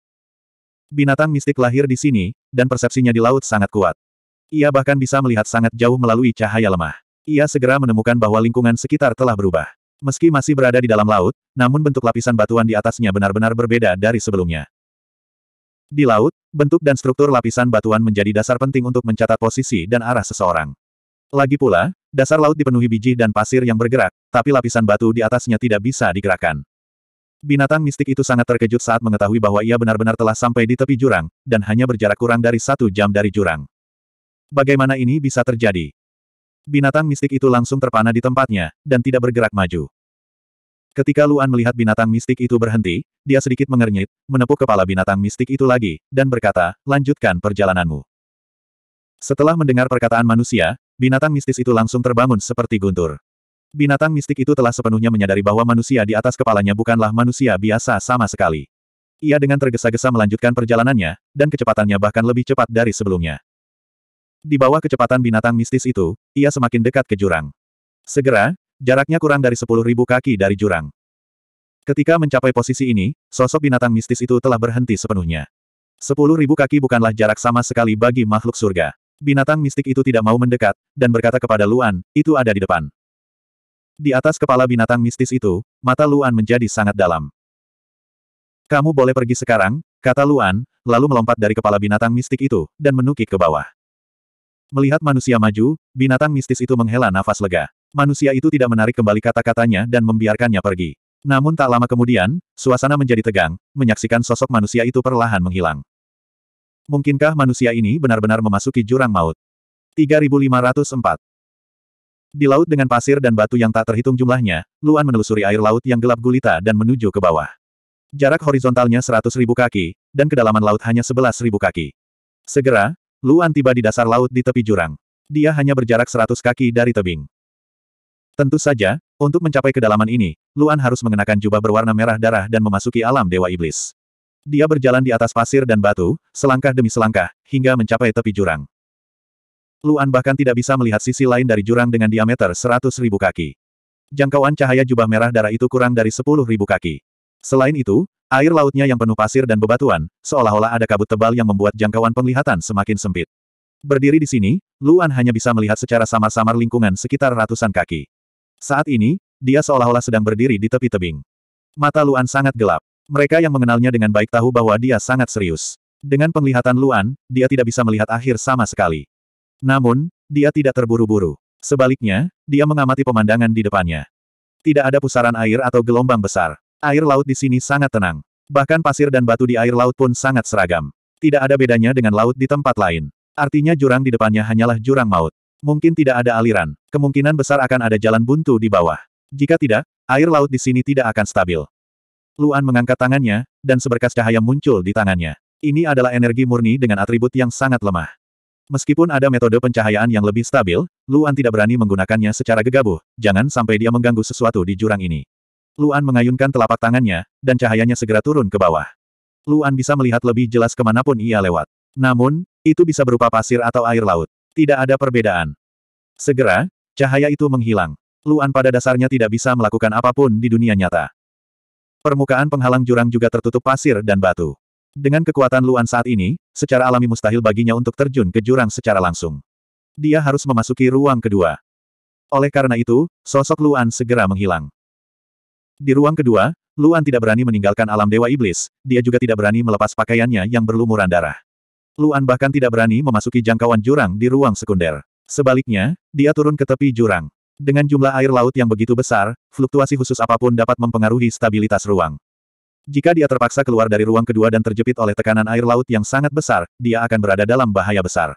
Binatang mistik lahir di sini, dan persepsinya di laut sangat kuat. Ia bahkan bisa melihat sangat jauh melalui cahaya lemah. Ia segera menemukan bahwa lingkungan sekitar telah berubah. Meski masih berada di dalam laut, namun bentuk lapisan batuan di atasnya benar-benar berbeda dari sebelumnya. Di laut, bentuk dan struktur lapisan batuan menjadi dasar penting untuk mencatat posisi dan arah seseorang. Lagi pula, dasar laut dipenuhi biji dan pasir yang bergerak, tapi lapisan batu di atasnya tidak bisa digerakkan. Binatang mistik itu sangat terkejut saat mengetahui bahwa ia benar-benar telah sampai di tepi jurang, dan hanya berjarak kurang dari satu jam dari jurang. Bagaimana ini bisa terjadi? Binatang mistik itu langsung terpana di tempatnya, dan tidak bergerak maju. Ketika Luan melihat binatang mistik itu berhenti, dia sedikit mengernyit, menepuk kepala binatang mistik itu lagi, dan berkata, lanjutkan perjalananmu. Setelah mendengar perkataan manusia, binatang mistis itu langsung terbangun seperti guntur. Binatang mistik itu telah sepenuhnya menyadari bahwa manusia di atas kepalanya bukanlah manusia biasa sama sekali. Ia dengan tergesa-gesa melanjutkan perjalanannya, dan kecepatannya bahkan lebih cepat dari sebelumnya. Di bawah kecepatan binatang mistis itu, ia semakin dekat ke jurang. Segera, Jaraknya kurang dari sepuluh ribu kaki dari jurang. Ketika mencapai posisi ini, sosok binatang mistis itu telah berhenti sepenuhnya. Sepuluh ribu kaki bukanlah jarak sama sekali bagi makhluk surga. Binatang mistik itu tidak mau mendekat, dan berkata kepada Luan, itu ada di depan. Di atas kepala binatang mistis itu, mata Luan menjadi sangat dalam. Kamu boleh pergi sekarang, kata Luan, lalu melompat dari kepala binatang mistik itu, dan menukik ke bawah. Melihat manusia maju, binatang mistis itu menghela nafas lega. Manusia itu tidak menarik kembali kata-katanya dan membiarkannya pergi. Namun tak lama kemudian, suasana menjadi tegang, menyaksikan sosok manusia itu perlahan menghilang. Mungkinkah manusia ini benar-benar memasuki jurang maut? 3504 Di laut dengan pasir dan batu yang tak terhitung jumlahnya, Luan menelusuri air laut yang gelap gulita dan menuju ke bawah. Jarak horizontalnya 100.000 kaki, dan kedalaman laut hanya 11.000 kaki. Segera, Luan tiba di dasar laut di tepi jurang. Dia hanya berjarak 100 kaki dari tebing. Tentu saja, untuk mencapai kedalaman ini, Luan harus mengenakan jubah berwarna merah darah dan memasuki alam Dewa Iblis. Dia berjalan di atas pasir dan batu, selangkah demi selangkah, hingga mencapai tepi jurang. Luan bahkan tidak bisa melihat sisi lain dari jurang dengan diameter seratus ribu kaki. Jangkauan cahaya jubah merah darah itu kurang dari sepuluh ribu kaki. Selain itu, air lautnya yang penuh pasir dan bebatuan, seolah-olah ada kabut tebal yang membuat jangkauan penglihatan semakin sempit. Berdiri di sini, Luan hanya bisa melihat secara samar-samar lingkungan sekitar ratusan kaki. Saat ini, dia seolah-olah sedang berdiri di tepi tebing. Mata Luan sangat gelap. Mereka yang mengenalnya dengan baik tahu bahwa dia sangat serius. Dengan penglihatan Luan, dia tidak bisa melihat akhir sama sekali. Namun, dia tidak terburu-buru. Sebaliknya, dia mengamati pemandangan di depannya. Tidak ada pusaran air atau gelombang besar. Air laut di sini sangat tenang. Bahkan pasir dan batu di air laut pun sangat seragam. Tidak ada bedanya dengan laut di tempat lain. Artinya jurang di depannya hanyalah jurang maut. Mungkin tidak ada aliran, kemungkinan besar akan ada jalan buntu di bawah. Jika tidak, air laut di sini tidak akan stabil. Luan mengangkat tangannya, dan seberkas cahaya muncul di tangannya. Ini adalah energi murni dengan atribut yang sangat lemah. Meskipun ada metode pencahayaan yang lebih stabil, Luan tidak berani menggunakannya secara gegabah, jangan sampai dia mengganggu sesuatu di jurang ini. Luan mengayunkan telapak tangannya, dan cahayanya segera turun ke bawah. Luan bisa melihat lebih jelas kemanapun ia lewat. Namun, itu bisa berupa pasir atau air laut. Tidak ada perbedaan. Segera, cahaya itu menghilang. Luan pada dasarnya tidak bisa melakukan apapun di dunia nyata. Permukaan penghalang jurang juga tertutup pasir dan batu. Dengan kekuatan Luan saat ini, secara alami mustahil baginya untuk terjun ke jurang secara langsung. Dia harus memasuki ruang kedua. Oleh karena itu, sosok Luan segera menghilang. Di ruang kedua, Luan tidak berani meninggalkan alam Dewa Iblis, dia juga tidak berani melepas pakaiannya yang berlumuran darah. Luan bahkan tidak berani memasuki jangkauan jurang di ruang sekunder. Sebaliknya, dia turun ke tepi jurang. Dengan jumlah air laut yang begitu besar, fluktuasi khusus apapun dapat mempengaruhi stabilitas ruang. Jika dia terpaksa keluar dari ruang kedua dan terjepit oleh tekanan air laut yang sangat besar, dia akan berada dalam bahaya besar.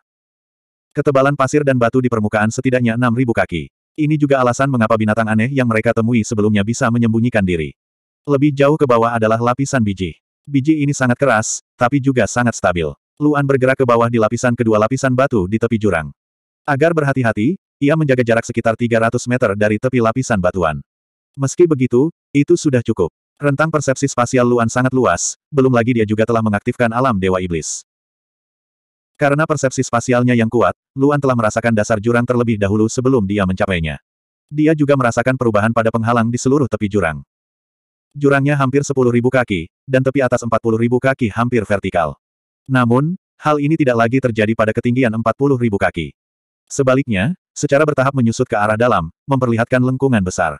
Ketebalan pasir dan batu di permukaan setidaknya 6.000 kaki. Ini juga alasan mengapa binatang aneh yang mereka temui sebelumnya bisa menyembunyikan diri. Lebih jauh ke bawah adalah lapisan biji. Biji ini sangat keras, tapi juga sangat stabil. Luan bergerak ke bawah di lapisan kedua lapisan batu di tepi jurang. Agar berhati-hati, ia menjaga jarak sekitar 300 meter dari tepi lapisan batuan. Meski begitu, itu sudah cukup. Rentang persepsi spasial Luan sangat luas, belum lagi dia juga telah mengaktifkan alam Dewa Iblis. Karena persepsi spasialnya yang kuat, Luan telah merasakan dasar jurang terlebih dahulu sebelum dia mencapainya. Dia juga merasakan perubahan pada penghalang di seluruh tepi jurang. Jurangnya hampir 10.000 kaki, dan tepi atas 40.000 kaki hampir vertikal. Namun, hal ini tidak lagi terjadi pada ketinggian 40 ribu kaki. Sebaliknya, secara bertahap menyusut ke arah dalam, memperlihatkan lengkungan besar.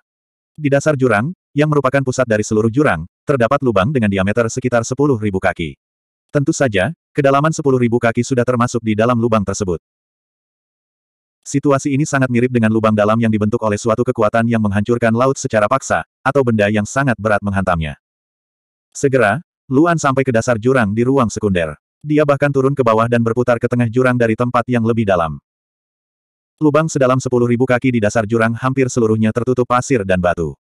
Di dasar jurang, yang merupakan pusat dari seluruh jurang, terdapat lubang dengan diameter sekitar 10 ribu kaki. Tentu saja, kedalaman 10 ribu kaki sudah termasuk di dalam lubang tersebut. Situasi ini sangat mirip dengan lubang dalam yang dibentuk oleh suatu kekuatan yang menghancurkan laut secara paksa, atau benda yang sangat berat menghantamnya. Segera, Luan sampai ke dasar jurang di ruang sekunder. Dia bahkan turun ke bawah dan berputar ke tengah jurang dari tempat yang lebih dalam. Lubang sedalam sepuluh ribu kaki di dasar jurang hampir seluruhnya tertutup pasir dan batu.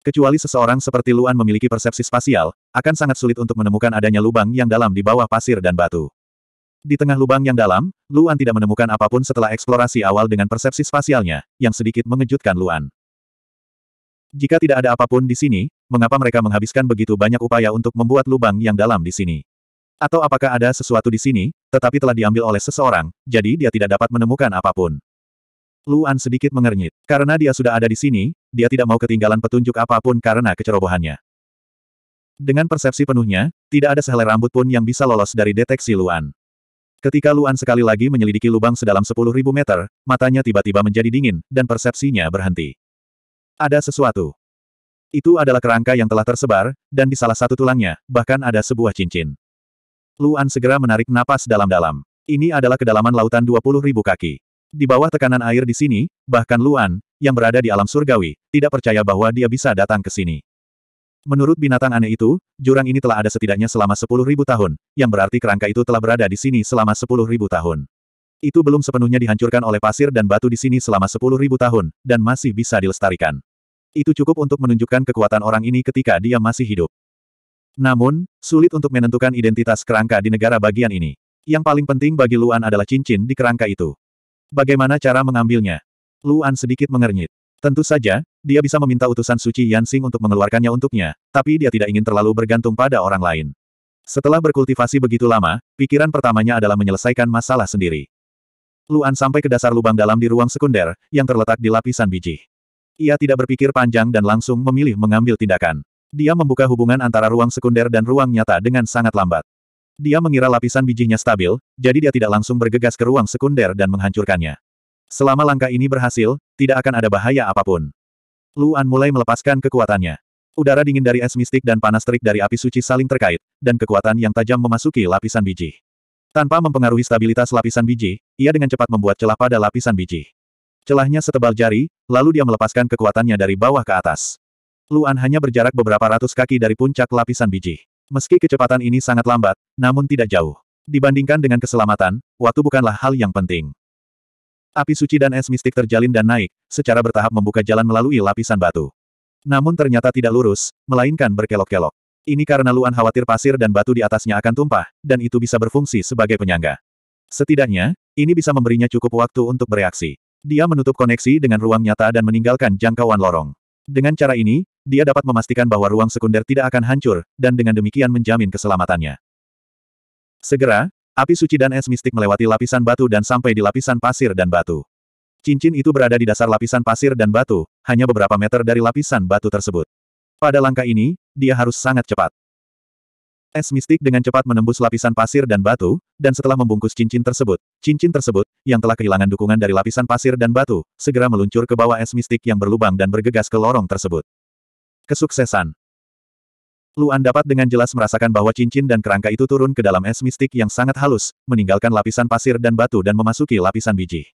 Kecuali seseorang seperti Luan memiliki persepsi spasial, akan sangat sulit untuk menemukan adanya lubang yang dalam di bawah pasir dan batu. Di tengah lubang yang dalam, Luan tidak menemukan apapun setelah eksplorasi awal dengan persepsi spasialnya, yang sedikit mengejutkan Luan. Jika tidak ada apapun di sini, mengapa mereka menghabiskan begitu banyak upaya untuk membuat lubang yang dalam di sini? Atau apakah ada sesuatu di sini, tetapi telah diambil oleh seseorang, jadi dia tidak dapat menemukan apapun. Luan sedikit mengernyit. Karena dia sudah ada di sini, dia tidak mau ketinggalan petunjuk apapun karena kecerobohannya. Dengan persepsi penuhnya, tidak ada sehelai rambut pun yang bisa lolos dari deteksi Luan. Ketika Luan sekali lagi menyelidiki lubang sedalam 10.000 meter, matanya tiba-tiba menjadi dingin, dan persepsinya berhenti. Ada sesuatu. Itu adalah kerangka yang telah tersebar, dan di salah satu tulangnya, bahkan ada sebuah cincin. Luan segera menarik napas dalam-dalam. Ini adalah kedalaman lautan 20 ribu kaki. Di bawah tekanan air di sini, bahkan Luan, yang berada di alam surgawi, tidak percaya bahwa dia bisa datang ke sini. Menurut binatang aneh itu, jurang ini telah ada setidaknya selama ribu tahun, yang berarti kerangka itu telah berada di sini selama ribu tahun. Itu belum sepenuhnya dihancurkan oleh pasir dan batu di sini selama ribu tahun, dan masih bisa dilestarikan. Itu cukup untuk menunjukkan kekuatan orang ini ketika dia masih hidup. Namun, sulit untuk menentukan identitas kerangka di negara bagian ini. Yang paling penting bagi Luan adalah cincin di kerangka itu. Bagaimana cara mengambilnya? Luan sedikit mengernyit. Tentu saja, dia bisa meminta utusan suci Yansing untuk mengeluarkannya untuknya, tapi dia tidak ingin terlalu bergantung pada orang lain. Setelah berkultivasi begitu lama, pikiran pertamanya adalah menyelesaikan masalah sendiri. Luan sampai ke dasar lubang dalam di ruang sekunder, yang terletak di lapisan biji. Ia tidak berpikir panjang dan langsung memilih mengambil tindakan. Dia membuka hubungan antara ruang sekunder dan ruang nyata dengan sangat lambat. Dia mengira lapisan bijinya stabil, jadi dia tidak langsung bergegas ke ruang sekunder dan menghancurkannya. Selama langkah ini berhasil, tidak akan ada bahaya apapun. Luan mulai melepaskan kekuatannya. Udara dingin dari es mistik dan panas terik dari api suci saling terkait, dan kekuatan yang tajam memasuki lapisan biji. Tanpa mempengaruhi stabilitas lapisan biji, ia dengan cepat membuat celah pada lapisan biji. Celahnya setebal jari, lalu dia melepaskan kekuatannya dari bawah ke atas. Luan hanya berjarak beberapa ratus kaki dari puncak lapisan biji. Meski kecepatan ini sangat lambat, namun tidak jauh. Dibandingkan dengan keselamatan, waktu bukanlah hal yang penting. Api suci dan es mistik terjalin dan naik, secara bertahap membuka jalan melalui lapisan batu. Namun ternyata tidak lurus, melainkan berkelok-kelok. Ini karena Luan khawatir pasir dan batu di atasnya akan tumpah, dan itu bisa berfungsi sebagai penyangga. Setidaknya, ini bisa memberinya cukup waktu untuk bereaksi. Dia menutup koneksi dengan ruang nyata dan meninggalkan jangkauan lorong. Dengan cara ini, dia dapat memastikan bahwa ruang sekunder tidak akan hancur, dan dengan demikian menjamin keselamatannya. Segera, api suci dan es mistik melewati lapisan batu dan sampai di lapisan pasir dan batu. Cincin itu berada di dasar lapisan pasir dan batu, hanya beberapa meter dari lapisan batu tersebut. Pada langkah ini, dia harus sangat cepat. Es mistik dengan cepat menembus lapisan pasir dan batu, dan setelah membungkus cincin tersebut, cincin tersebut, yang telah kehilangan dukungan dari lapisan pasir dan batu, segera meluncur ke bawah es mistik yang berlubang dan bergegas ke lorong tersebut. Kesuksesan Luan dapat dengan jelas merasakan bahwa cincin dan kerangka itu turun ke dalam es mistik yang sangat halus, meninggalkan lapisan pasir dan batu dan memasuki lapisan biji.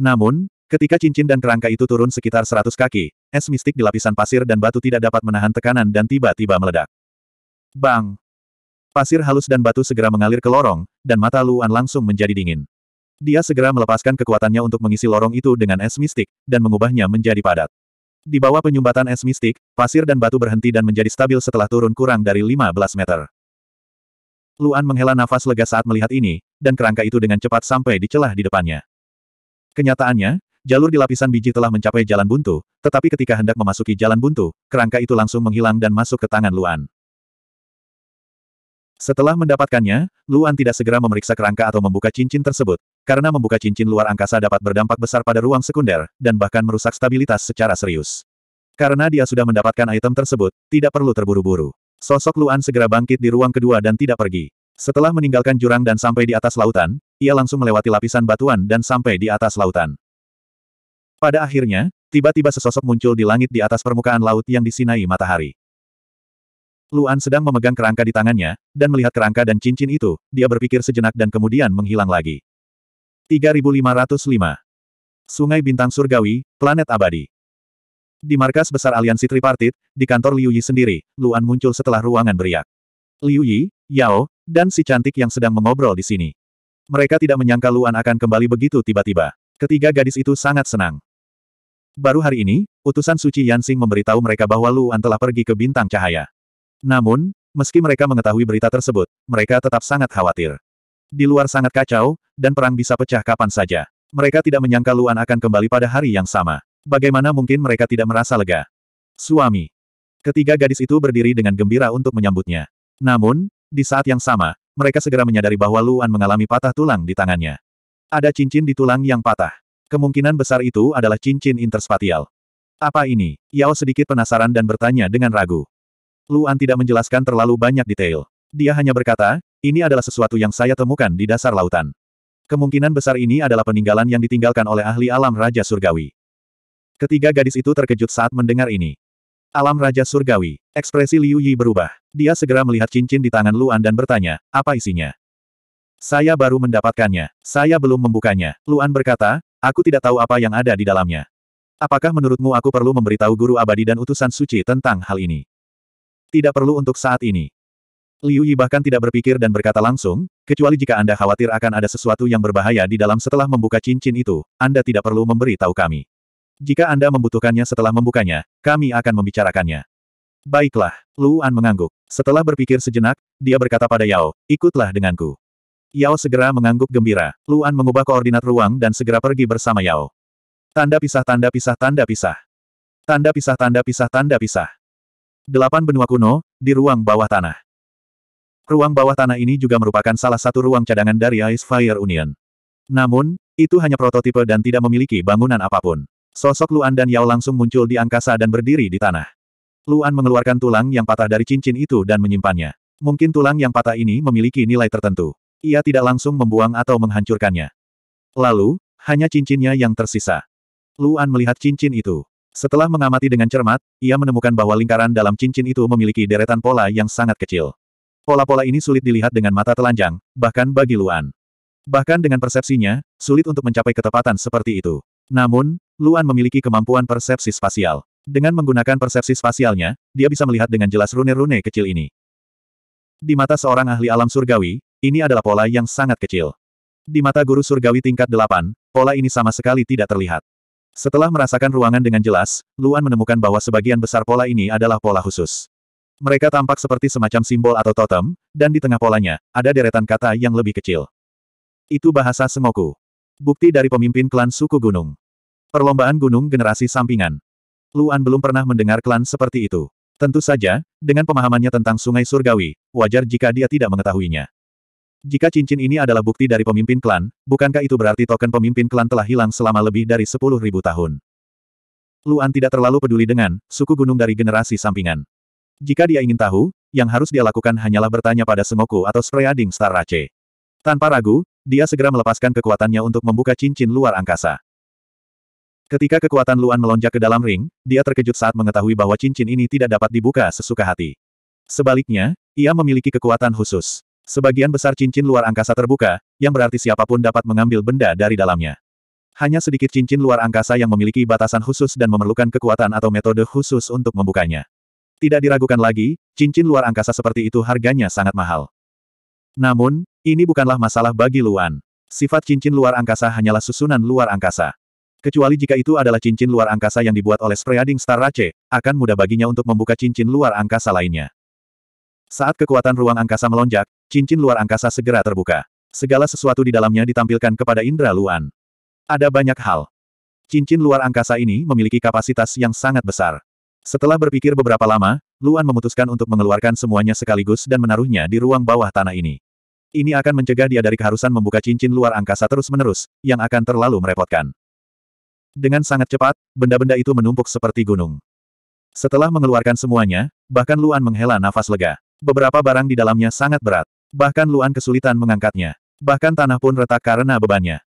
Namun, ketika cincin dan kerangka itu turun sekitar 100 kaki, es mistik di lapisan pasir dan batu tidak dapat menahan tekanan dan tiba-tiba meledak. Bang! Pasir halus dan batu segera mengalir ke lorong, dan mata Luan langsung menjadi dingin. Dia segera melepaskan kekuatannya untuk mengisi lorong itu dengan es mistik, dan mengubahnya menjadi padat. Di bawah penyumbatan es mistik, pasir dan batu berhenti dan menjadi stabil setelah turun kurang dari 15 meter. Luan menghela nafas lega saat melihat ini, dan kerangka itu dengan cepat sampai di celah di depannya. Kenyataannya, jalur di lapisan biji telah mencapai jalan buntu, tetapi ketika hendak memasuki jalan buntu, kerangka itu langsung menghilang dan masuk ke tangan Luan. Setelah mendapatkannya, Luan tidak segera memeriksa kerangka atau membuka cincin tersebut, karena membuka cincin luar angkasa dapat berdampak besar pada ruang sekunder, dan bahkan merusak stabilitas secara serius. Karena dia sudah mendapatkan item tersebut, tidak perlu terburu-buru. Sosok Luan segera bangkit di ruang kedua dan tidak pergi. Setelah meninggalkan jurang dan sampai di atas lautan, ia langsung melewati lapisan batuan dan sampai di atas lautan. Pada akhirnya, tiba-tiba sesosok muncul di langit di atas permukaan laut yang disinai matahari. Luan sedang memegang kerangka di tangannya, dan melihat kerangka dan cincin itu, dia berpikir sejenak dan kemudian menghilang lagi. 3505 Sungai Bintang Surgawi, Planet Abadi Di markas besar aliansi tripartit, di kantor Liu Yi sendiri, Luan muncul setelah ruangan beriak. Liu Yi, Yao, dan si cantik yang sedang mengobrol di sini. Mereka tidak menyangka Luan akan kembali begitu tiba-tiba. Ketiga gadis itu sangat senang. Baru hari ini, utusan suci Yansing memberitahu mereka bahwa Luan telah pergi ke bintang cahaya. Namun, meski mereka mengetahui berita tersebut, mereka tetap sangat khawatir. Di luar sangat kacau, dan perang bisa pecah kapan saja. Mereka tidak menyangka Luan akan kembali pada hari yang sama. Bagaimana mungkin mereka tidak merasa lega? Suami. Ketiga gadis itu berdiri dengan gembira untuk menyambutnya. Namun, di saat yang sama, mereka segera menyadari bahwa Luan mengalami patah tulang di tangannya. Ada cincin di tulang yang patah. Kemungkinan besar itu adalah cincin interspatial. Apa ini? Yao sedikit penasaran dan bertanya dengan ragu. Luan tidak menjelaskan terlalu banyak detail. Dia hanya berkata, ini adalah sesuatu yang saya temukan di dasar lautan. Kemungkinan besar ini adalah peninggalan yang ditinggalkan oleh ahli alam Raja Surgawi. Ketiga gadis itu terkejut saat mendengar ini. Alam Raja Surgawi, ekspresi Liu Yi berubah. Dia segera melihat cincin di tangan Luan dan bertanya, apa isinya? Saya baru mendapatkannya. Saya belum membukanya. Luan berkata, aku tidak tahu apa yang ada di dalamnya. Apakah menurutmu aku perlu memberitahu guru abadi dan utusan suci tentang hal ini? Tidak perlu untuk saat ini. Liu Yi bahkan tidak berpikir dan berkata langsung, kecuali jika Anda khawatir akan ada sesuatu yang berbahaya di dalam setelah membuka cincin itu, Anda tidak perlu memberi tahu kami. Jika Anda membutuhkannya setelah membukanya, kami akan membicarakannya. Baiklah, Lu Luan mengangguk. Setelah berpikir sejenak, dia berkata pada Yao, ikutlah denganku. Yao segera mengangguk gembira. Lu Luan mengubah koordinat ruang dan segera pergi bersama Yao. Tanda pisah tanda pisah tanda pisah. Tanda pisah tanda pisah tanda pisah. Delapan benua kuno, di ruang bawah tanah. Ruang bawah tanah ini juga merupakan salah satu ruang cadangan dari Ice Fire Union. Namun, itu hanya prototipe dan tidak memiliki bangunan apapun. Sosok Luan dan Yao langsung muncul di angkasa dan berdiri di tanah. Luan mengeluarkan tulang yang patah dari cincin itu dan menyimpannya. Mungkin tulang yang patah ini memiliki nilai tertentu. Ia tidak langsung membuang atau menghancurkannya. Lalu, hanya cincinnya yang tersisa. Luan melihat cincin itu. Setelah mengamati dengan cermat, ia menemukan bahwa lingkaran dalam cincin itu memiliki deretan pola yang sangat kecil. Pola-pola ini sulit dilihat dengan mata telanjang, bahkan bagi Luan. Bahkan dengan persepsinya, sulit untuk mencapai ketepatan seperti itu. Namun, Luan memiliki kemampuan persepsi spasial. Dengan menggunakan persepsi spasialnya, dia bisa melihat dengan jelas rune-rune kecil ini. Di mata seorang ahli alam surgawi, ini adalah pola yang sangat kecil. Di mata guru surgawi tingkat 8, pola ini sama sekali tidak terlihat. Setelah merasakan ruangan dengan jelas, Luan menemukan bahwa sebagian besar pola ini adalah pola khusus. Mereka tampak seperti semacam simbol atau totem, dan di tengah polanya, ada deretan kata yang lebih kecil. Itu bahasa Sengoku. Bukti dari pemimpin klan suku gunung. Perlombaan gunung generasi sampingan. Luan belum pernah mendengar klan seperti itu. Tentu saja, dengan pemahamannya tentang sungai surgawi, wajar jika dia tidak mengetahuinya. Jika cincin ini adalah bukti dari pemimpin klan, bukankah itu berarti token pemimpin klan telah hilang selama lebih dari sepuluh ribu tahun? Luan tidak terlalu peduli dengan suku gunung dari generasi sampingan. Jika dia ingin tahu, yang harus dia lakukan hanyalah bertanya pada Sengoku atau Spreading Star Rache. Tanpa ragu, dia segera melepaskan kekuatannya untuk membuka cincin luar angkasa. Ketika kekuatan Luan melonjak ke dalam ring, dia terkejut saat mengetahui bahwa cincin ini tidak dapat dibuka sesuka hati. Sebaliknya, ia memiliki kekuatan khusus. Sebagian besar cincin luar angkasa terbuka, yang berarti siapapun dapat mengambil benda dari dalamnya. Hanya sedikit cincin luar angkasa yang memiliki batasan khusus dan memerlukan kekuatan atau metode khusus untuk membukanya. Tidak diragukan lagi, cincin luar angkasa seperti itu harganya sangat mahal. Namun, ini bukanlah masalah bagi Luan. Sifat cincin luar angkasa hanyalah susunan luar angkasa. Kecuali jika itu adalah cincin luar angkasa yang dibuat oleh Spreading Star Race, akan mudah baginya untuk membuka cincin luar angkasa lainnya. Saat kekuatan ruang angkasa melonjak, cincin luar angkasa segera terbuka. Segala sesuatu di dalamnya ditampilkan kepada Indra Luan. Ada banyak hal. Cincin luar angkasa ini memiliki kapasitas yang sangat besar. Setelah berpikir beberapa lama, Luan memutuskan untuk mengeluarkan semuanya sekaligus dan menaruhnya di ruang bawah tanah ini. Ini akan mencegah dia dari keharusan membuka cincin luar angkasa terus-menerus, yang akan terlalu merepotkan. Dengan sangat cepat, benda-benda itu menumpuk seperti gunung. Setelah mengeluarkan semuanya, bahkan Luan menghela nafas lega. Beberapa barang di dalamnya sangat berat. Bahkan Luan kesulitan mengangkatnya. Bahkan tanah pun retak karena bebannya.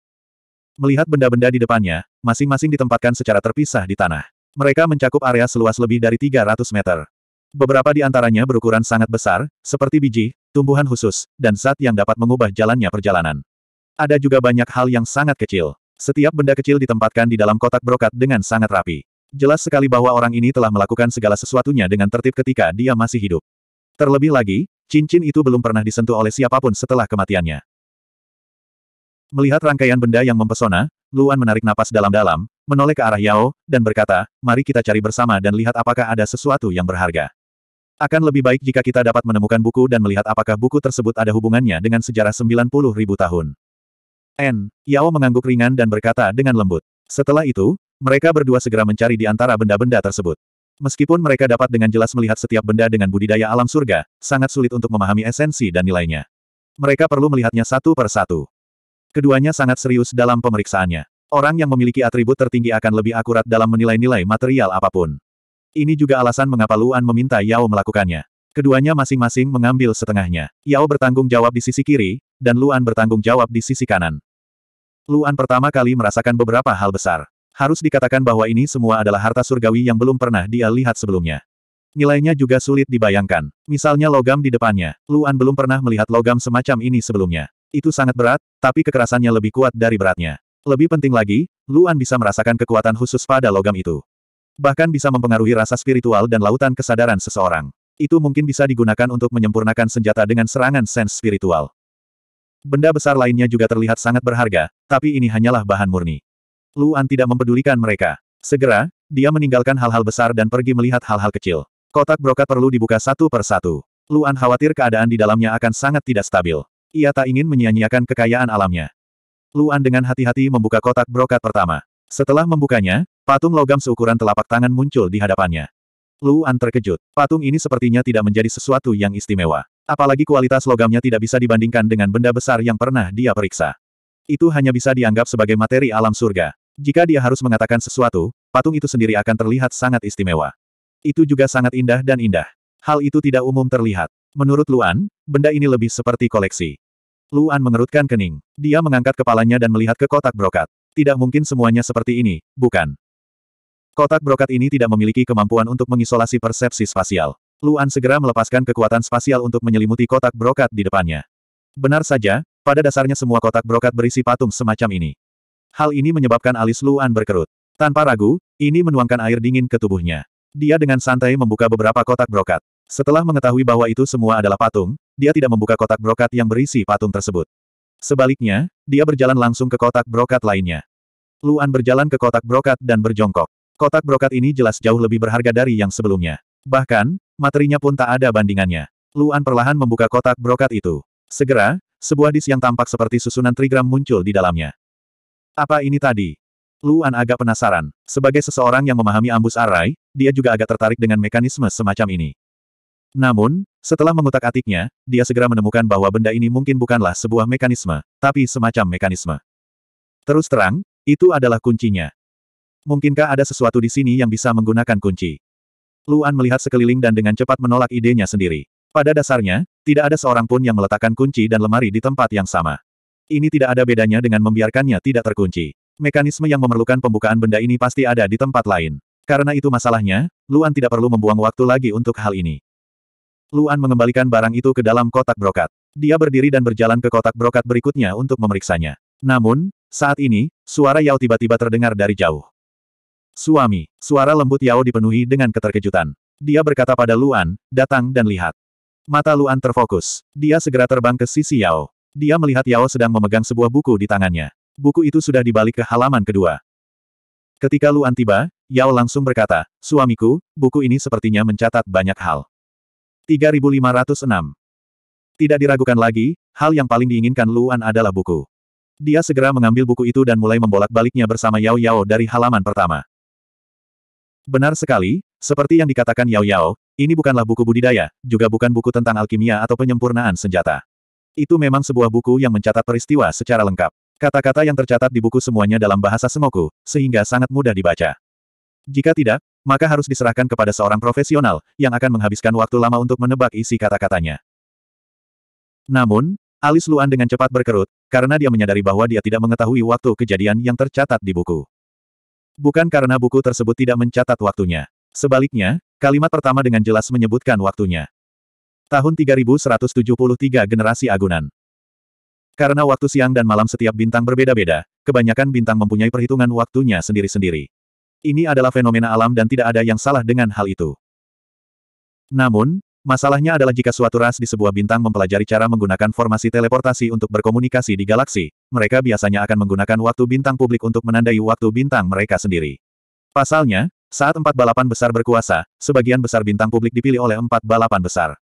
Melihat benda-benda di depannya, masing-masing ditempatkan secara terpisah di tanah. Mereka mencakup area seluas lebih dari 300 meter. Beberapa di antaranya berukuran sangat besar, seperti biji, tumbuhan khusus, dan zat yang dapat mengubah jalannya perjalanan. Ada juga banyak hal yang sangat kecil. Setiap benda kecil ditempatkan di dalam kotak brokat dengan sangat rapi. Jelas sekali bahwa orang ini telah melakukan segala sesuatunya dengan tertib ketika dia masih hidup. Terlebih lagi, cincin itu belum pernah disentuh oleh siapapun setelah kematiannya. Melihat rangkaian benda yang mempesona, Luan menarik napas dalam-dalam, menoleh ke arah Yao, dan berkata, mari kita cari bersama dan lihat apakah ada sesuatu yang berharga. Akan lebih baik jika kita dapat menemukan buku dan melihat apakah buku tersebut ada hubungannya dengan sejarah 90 ribu tahun. N. Yao mengangguk ringan dan berkata dengan lembut. Setelah itu, mereka berdua segera mencari di antara benda-benda tersebut. Meskipun mereka dapat dengan jelas melihat setiap benda dengan budidaya alam surga, sangat sulit untuk memahami esensi dan nilainya. Mereka perlu melihatnya satu per satu. Keduanya sangat serius dalam pemeriksaannya. Orang yang memiliki atribut tertinggi akan lebih akurat dalam menilai-nilai material apapun. Ini juga alasan mengapa Luan meminta Yao melakukannya. Keduanya masing-masing mengambil setengahnya. Yao bertanggung jawab di sisi kiri, dan Luan bertanggung jawab di sisi kanan. Luan pertama kali merasakan beberapa hal besar. Harus dikatakan bahwa ini semua adalah harta surgawi yang belum pernah dia lihat sebelumnya. Nilainya juga sulit dibayangkan. Misalnya logam di depannya. Luan belum pernah melihat logam semacam ini sebelumnya. Itu sangat berat, tapi kekerasannya lebih kuat dari beratnya. Lebih penting lagi, Luan bisa merasakan kekuatan khusus pada logam itu. Bahkan bisa mempengaruhi rasa spiritual dan lautan kesadaran seseorang. Itu mungkin bisa digunakan untuk menyempurnakan senjata dengan serangan sens spiritual. Benda besar lainnya juga terlihat sangat berharga, tapi ini hanyalah bahan murni. Luan tidak mempedulikan mereka. Segera, dia meninggalkan hal-hal besar dan pergi melihat hal-hal kecil. Kotak brokat perlu dibuka satu per satu. Luan khawatir keadaan di dalamnya akan sangat tidak stabil. Ia tak ingin menyia-nyiakan kekayaan alamnya. Luan dengan hati-hati membuka kotak brokat pertama. Setelah membukanya, patung logam seukuran telapak tangan muncul di hadapannya. Luan terkejut. Patung ini sepertinya tidak menjadi sesuatu yang istimewa. Apalagi kualitas logamnya tidak bisa dibandingkan dengan benda besar yang pernah dia periksa. Itu hanya bisa dianggap sebagai materi alam surga. Jika dia harus mengatakan sesuatu, patung itu sendiri akan terlihat sangat istimewa. Itu juga sangat indah dan indah. Hal itu tidak umum terlihat. Menurut Luan, benda ini lebih seperti koleksi. Luan mengerutkan kening. Dia mengangkat kepalanya dan melihat ke kotak brokat. Tidak mungkin semuanya seperti ini, bukan? Kotak brokat ini tidak memiliki kemampuan untuk mengisolasi persepsi spasial. Luan segera melepaskan kekuatan spasial untuk menyelimuti kotak brokat di depannya. Benar saja, pada dasarnya semua kotak brokat berisi patung semacam ini. Hal ini menyebabkan alis Luan berkerut. Tanpa ragu, ini menuangkan air dingin ke tubuhnya. Dia dengan santai membuka beberapa kotak brokat. Setelah mengetahui bahwa itu semua adalah patung, dia tidak membuka kotak brokat yang berisi patung tersebut. Sebaliknya, dia berjalan langsung ke kotak brokat lainnya. Luan berjalan ke kotak brokat dan berjongkok. Kotak brokat ini jelas jauh lebih berharga dari yang sebelumnya. Bahkan, materinya pun tak ada bandingannya. Luan perlahan membuka kotak brokat itu. Segera, sebuah dis yang tampak seperti susunan trigram muncul di dalamnya. Apa ini tadi? Luan agak penasaran. Sebagai seseorang yang memahami ambus arai, dia juga agak tertarik dengan mekanisme semacam ini. Namun, setelah mengutak-atiknya, dia segera menemukan bahwa benda ini mungkin bukanlah sebuah mekanisme, tapi semacam mekanisme. Terus terang, itu adalah kuncinya. Mungkinkah ada sesuatu di sini yang bisa menggunakan kunci? Luan melihat sekeliling dan dengan cepat menolak idenya sendiri. Pada dasarnya, tidak ada seorang pun yang meletakkan kunci dan lemari di tempat yang sama. Ini tidak ada bedanya dengan membiarkannya tidak terkunci. Mekanisme yang memerlukan pembukaan benda ini pasti ada di tempat lain. Karena itu masalahnya, Luan tidak perlu membuang waktu lagi untuk hal ini. Luan mengembalikan barang itu ke dalam kotak brokat. Dia berdiri dan berjalan ke kotak brokat berikutnya untuk memeriksanya. Namun, saat ini, suara Yao tiba-tiba terdengar dari jauh. Suami, suara lembut Yao dipenuhi dengan keterkejutan. Dia berkata pada Luan, datang dan lihat. Mata Luan terfokus. Dia segera terbang ke sisi Yao. Dia melihat Yao sedang memegang sebuah buku di tangannya. Buku itu sudah dibalik ke halaman kedua. Ketika Luan tiba, Yao langsung berkata, Suamiku, buku ini sepertinya mencatat banyak hal. 3506 Tidak diragukan lagi, hal yang paling diinginkan Luan adalah buku. Dia segera mengambil buku itu dan mulai membolak-baliknya bersama Yao Yao dari halaman pertama. Benar sekali, seperti yang dikatakan Yao Yao, ini bukanlah buku budidaya, juga bukan buku tentang alkimia atau penyempurnaan senjata. Itu memang sebuah buku yang mencatat peristiwa secara lengkap. Kata-kata yang tercatat di buku semuanya dalam bahasa semoku, sehingga sangat mudah dibaca. Jika tidak, maka harus diserahkan kepada seorang profesional, yang akan menghabiskan waktu lama untuk menebak isi kata-katanya. Namun, alis Luan dengan cepat berkerut, karena dia menyadari bahwa dia tidak mengetahui waktu kejadian yang tercatat di buku. Bukan karena buku tersebut tidak mencatat waktunya. Sebaliknya, kalimat pertama dengan jelas menyebutkan waktunya. Tahun 3173 Generasi Agunan Karena waktu siang dan malam setiap bintang berbeda-beda, kebanyakan bintang mempunyai perhitungan waktunya sendiri-sendiri. Ini adalah fenomena alam dan tidak ada yang salah dengan hal itu. Namun, masalahnya adalah jika suatu ras di sebuah bintang mempelajari cara menggunakan formasi teleportasi untuk berkomunikasi di galaksi, mereka biasanya akan menggunakan waktu bintang publik untuk menandai waktu bintang mereka sendiri. Pasalnya, saat empat balapan besar berkuasa, sebagian besar bintang publik dipilih oleh empat balapan besar.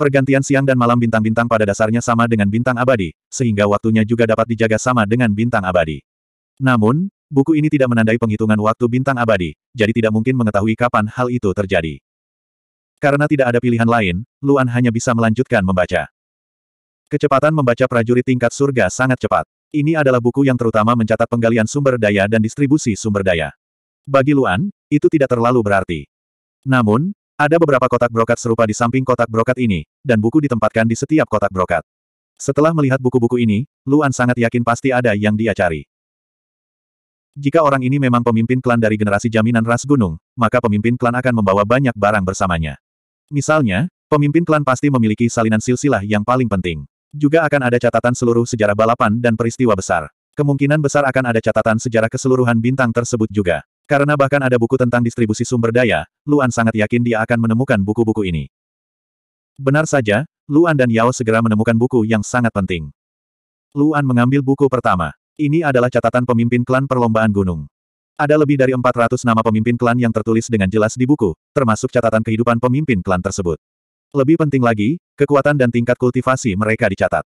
Pergantian siang dan malam bintang-bintang pada dasarnya sama dengan bintang abadi, sehingga waktunya juga dapat dijaga sama dengan bintang abadi. Namun, buku ini tidak menandai penghitungan waktu bintang abadi, jadi tidak mungkin mengetahui kapan hal itu terjadi. Karena tidak ada pilihan lain, Luan hanya bisa melanjutkan membaca. Kecepatan membaca prajurit tingkat surga sangat cepat. Ini adalah buku yang terutama mencatat penggalian sumber daya dan distribusi sumber daya. Bagi Luan, itu tidak terlalu berarti. Namun, ada beberapa kotak brokat serupa di samping kotak brokat ini, dan buku ditempatkan di setiap kotak brokat. Setelah melihat buku-buku ini, Luan sangat yakin pasti ada yang dia cari. Jika orang ini memang pemimpin klan dari generasi jaminan ras gunung, maka pemimpin klan akan membawa banyak barang bersamanya. Misalnya, pemimpin klan pasti memiliki salinan silsilah yang paling penting. Juga akan ada catatan seluruh sejarah balapan dan peristiwa besar. Kemungkinan besar akan ada catatan sejarah keseluruhan bintang tersebut juga. Karena bahkan ada buku tentang distribusi sumber daya, Luan sangat yakin dia akan menemukan buku-buku ini. Benar saja, Luan dan Yao segera menemukan buku yang sangat penting. Luan mengambil buku pertama. Ini adalah catatan pemimpin klan perlombaan gunung. Ada lebih dari 400 nama pemimpin klan yang tertulis dengan jelas di buku, termasuk catatan kehidupan pemimpin klan tersebut. Lebih penting lagi, kekuatan dan tingkat kultivasi mereka dicatat.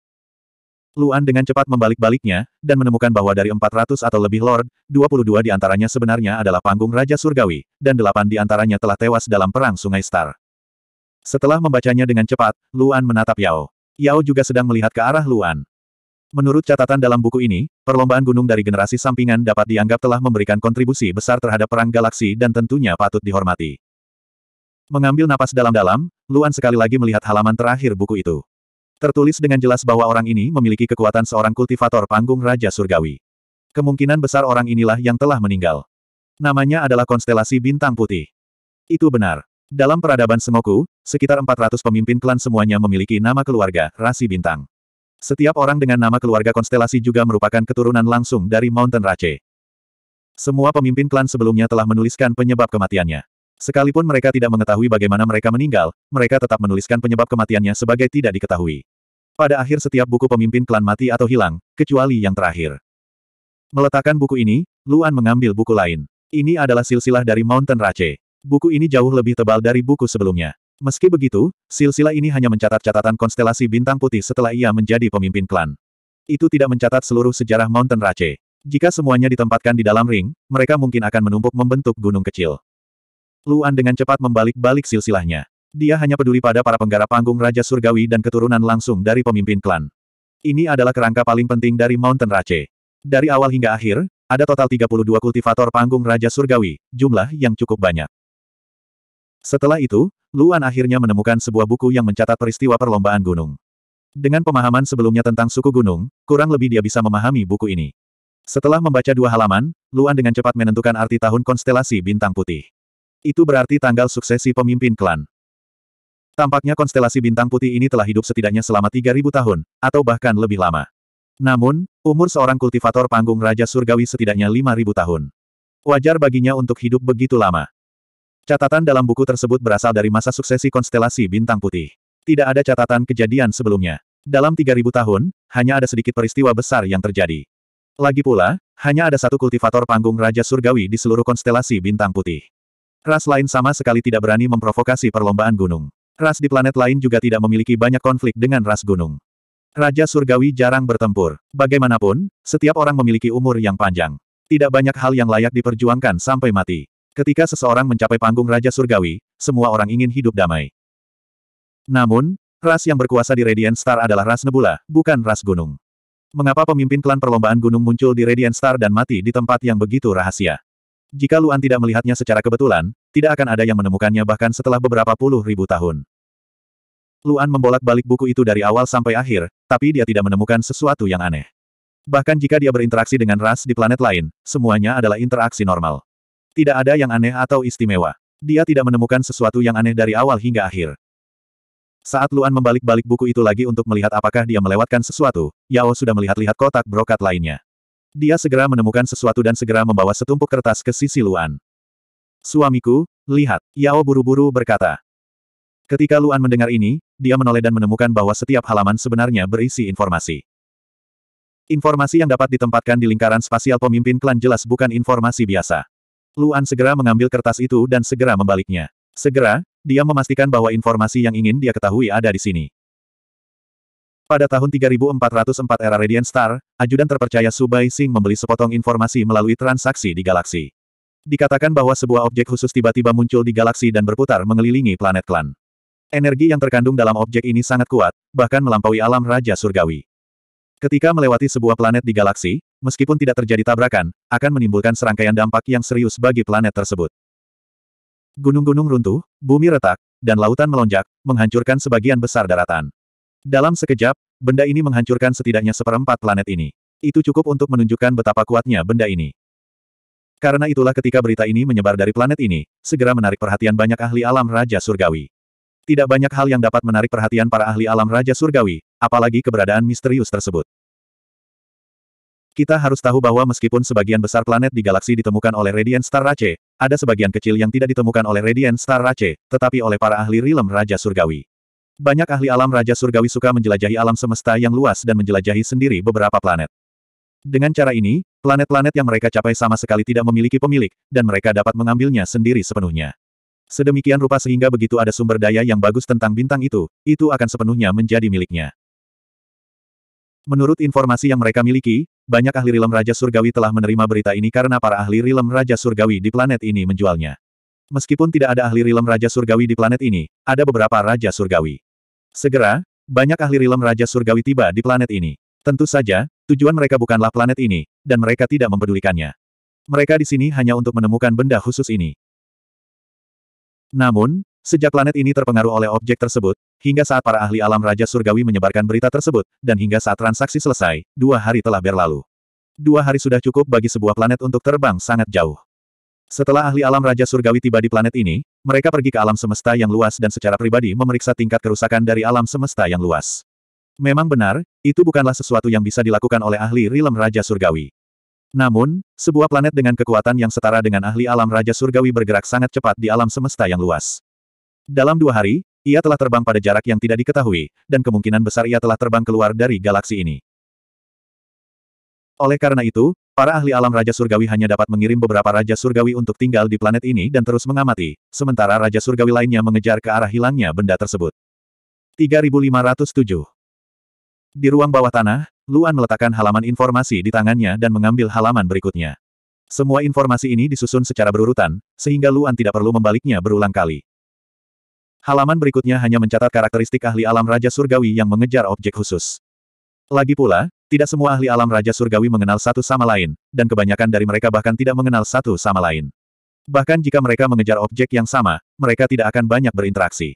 Luan dengan cepat membalik-baliknya, dan menemukan bahwa dari 400 atau lebih lord, 22 di antaranya sebenarnya adalah panggung Raja Surgawi, dan 8 di antaranya telah tewas dalam Perang Sungai Star. Setelah membacanya dengan cepat, Luan menatap Yao. Yao juga sedang melihat ke arah Luan. Menurut catatan dalam buku ini, perlombaan gunung dari generasi sampingan dapat dianggap telah memberikan kontribusi besar terhadap perang galaksi dan tentunya patut dihormati. Mengambil napas dalam-dalam, Luan sekali lagi melihat halaman terakhir buku itu. Tertulis dengan jelas bahwa orang ini memiliki kekuatan seorang kultivator panggung Raja Surgawi. Kemungkinan besar orang inilah yang telah meninggal. Namanya adalah konstelasi bintang putih. Itu benar. Dalam peradaban semoku, sekitar 400 pemimpin klan semuanya memiliki nama keluarga, rasi bintang. Setiap orang dengan nama keluarga konstelasi juga merupakan keturunan langsung dari Mountain Rache. Semua pemimpin klan sebelumnya telah menuliskan penyebab kematiannya. Sekalipun mereka tidak mengetahui bagaimana mereka meninggal, mereka tetap menuliskan penyebab kematiannya sebagai tidak diketahui. Pada akhir setiap buku pemimpin klan mati atau hilang, kecuali yang terakhir. Meletakkan buku ini, Luan mengambil buku lain. Ini adalah silsilah dari Mountain Rache. Buku ini jauh lebih tebal dari buku sebelumnya. Meski begitu, silsilah ini hanya mencatat catatan konstelasi bintang putih setelah ia menjadi pemimpin klan. Itu tidak mencatat seluruh sejarah Mountain Rache. Jika semuanya ditempatkan di dalam ring, mereka mungkin akan menumpuk membentuk gunung kecil. Luan dengan cepat membalik-balik silsilahnya. Dia hanya peduli pada para penggarap panggung Raja Surgawi dan keturunan langsung dari pemimpin klan. Ini adalah kerangka paling penting dari Mountain Rache. Dari awal hingga akhir, ada total 32 kultivator panggung Raja Surgawi, jumlah yang cukup banyak. Setelah itu, Luan akhirnya menemukan sebuah buku yang mencatat peristiwa perlombaan gunung. Dengan pemahaman sebelumnya tentang suku gunung, kurang lebih dia bisa memahami buku ini. Setelah membaca dua halaman, Luan dengan cepat menentukan arti tahun konstelasi bintang putih. Itu berarti tanggal suksesi pemimpin klan. Tampaknya konstelasi bintang putih ini telah hidup setidaknya selama 3.000 tahun, atau bahkan lebih lama. Namun, umur seorang kultivator panggung Raja Surgawi setidaknya 5.000 tahun. Wajar baginya untuk hidup begitu lama. Catatan dalam buku tersebut berasal dari masa suksesi konstelasi bintang putih. Tidak ada catatan kejadian sebelumnya. Dalam 3.000 tahun, hanya ada sedikit peristiwa besar yang terjadi. Lagi pula, hanya ada satu kultivator panggung Raja Surgawi di seluruh konstelasi bintang putih. Ras lain sama sekali tidak berani memprovokasi perlombaan gunung. Ras di planet lain juga tidak memiliki banyak konflik dengan ras gunung. Raja Surgawi jarang bertempur. Bagaimanapun, setiap orang memiliki umur yang panjang. Tidak banyak hal yang layak diperjuangkan sampai mati. Ketika seseorang mencapai panggung Raja Surgawi, semua orang ingin hidup damai. Namun, ras yang berkuasa di Radiant Star adalah ras nebula, bukan ras gunung. Mengapa pemimpin klan perlombaan gunung muncul di Radiant Star dan mati di tempat yang begitu rahasia? Jika Luan tidak melihatnya secara kebetulan, tidak akan ada yang menemukannya bahkan setelah beberapa puluh ribu tahun. Luan membolak-balik buku itu dari awal sampai akhir, tapi dia tidak menemukan sesuatu yang aneh. Bahkan jika dia berinteraksi dengan ras di planet lain, semuanya adalah interaksi normal. Tidak ada yang aneh atau istimewa. Dia tidak menemukan sesuatu yang aneh dari awal hingga akhir. Saat Luan membalik-balik buku itu lagi untuk melihat apakah dia melewatkan sesuatu, Yao sudah melihat-lihat kotak brokat lainnya. Dia segera menemukan sesuatu dan segera membawa setumpuk kertas ke sisi Luan. Suamiku, lihat, Yao buru-buru berkata. Ketika Luan mendengar ini, dia menoleh dan menemukan bahwa setiap halaman sebenarnya berisi informasi. Informasi yang dapat ditempatkan di lingkaran spasial pemimpin klan jelas bukan informasi biasa. Luan segera mengambil kertas itu dan segera membaliknya. Segera, dia memastikan bahwa informasi yang ingin dia ketahui ada di sini. Pada tahun 3404 era Radiant Star, ajudan terpercaya Subai Singh membeli sepotong informasi melalui transaksi di galaksi. Dikatakan bahwa sebuah objek khusus tiba-tiba muncul di galaksi dan berputar mengelilingi planet klan. Energi yang terkandung dalam objek ini sangat kuat, bahkan melampaui alam Raja Surgawi. Ketika melewati sebuah planet di galaksi, meskipun tidak terjadi tabrakan, akan menimbulkan serangkaian dampak yang serius bagi planet tersebut. Gunung-gunung runtuh, bumi retak, dan lautan melonjak, menghancurkan sebagian besar daratan. Dalam sekejap, benda ini menghancurkan setidaknya seperempat planet ini. Itu cukup untuk menunjukkan betapa kuatnya benda ini. Karena itulah ketika berita ini menyebar dari planet ini, segera menarik perhatian banyak ahli alam Raja Surgawi. Tidak banyak hal yang dapat menarik perhatian para ahli alam Raja Surgawi, apalagi keberadaan misterius tersebut. Kita harus tahu bahwa meskipun sebagian besar planet di galaksi ditemukan oleh Radiant Star Race, ada sebagian kecil yang tidak ditemukan oleh Radiant Star Race, tetapi oleh para ahli rilem Raja Surgawi. Banyak ahli alam Raja Surgawi suka menjelajahi alam semesta yang luas dan menjelajahi sendiri beberapa planet. Dengan cara ini, planet-planet yang mereka capai sama sekali tidak memiliki pemilik, dan mereka dapat mengambilnya sendiri sepenuhnya. Sedemikian rupa sehingga begitu ada sumber daya yang bagus tentang bintang itu, itu akan sepenuhnya menjadi miliknya. Menurut informasi yang mereka miliki, banyak ahli rilem Raja Surgawi telah menerima berita ini karena para ahli rilem Raja Surgawi di planet ini menjualnya. Meskipun tidak ada ahli rilem Raja Surgawi di planet ini, ada beberapa Raja Surgawi. Segera, banyak ahli rilem Raja Surgawi tiba di planet ini. Tentu saja, tujuan mereka bukanlah planet ini, dan mereka tidak mempedulikannya. Mereka di sini hanya untuk menemukan benda khusus ini. Namun, sejak planet ini terpengaruh oleh objek tersebut, hingga saat para ahli alam Raja Surgawi menyebarkan berita tersebut, dan hingga saat transaksi selesai, dua hari telah berlalu. Dua hari sudah cukup bagi sebuah planet untuk terbang sangat jauh. Setelah ahli alam Raja Surgawi tiba di planet ini, mereka pergi ke alam semesta yang luas dan secara pribadi memeriksa tingkat kerusakan dari alam semesta yang luas. Memang benar, itu bukanlah sesuatu yang bisa dilakukan oleh ahli Rilem Raja Surgawi. Namun, sebuah planet dengan kekuatan yang setara dengan ahli alam Raja Surgawi bergerak sangat cepat di alam semesta yang luas. Dalam dua hari, ia telah terbang pada jarak yang tidak diketahui, dan kemungkinan besar ia telah terbang keluar dari galaksi ini. Oleh karena itu, para ahli alam Raja Surgawi hanya dapat mengirim beberapa Raja Surgawi untuk tinggal di planet ini dan terus mengamati, sementara Raja Surgawi lainnya mengejar ke arah hilangnya benda tersebut. 3507 Di ruang bawah tanah, Luan meletakkan halaman informasi di tangannya dan mengambil halaman berikutnya. Semua informasi ini disusun secara berurutan, sehingga Luan tidak perlu membaliknya berulang kali. Halaman berikutnya hanya mencatat karakteristik ahli alam Raja Surgawi yang mengejar objek khusus. Lagi pula, tidak semua ahli alam Raja Surgawi mengenal satu sama lain, dan kebanyakan dari mereka bahkan tidak mengenal satu sama lain. Bahkan jika mereka mengejar objek yang sama, mereka tidak akan banyak berinteraksi.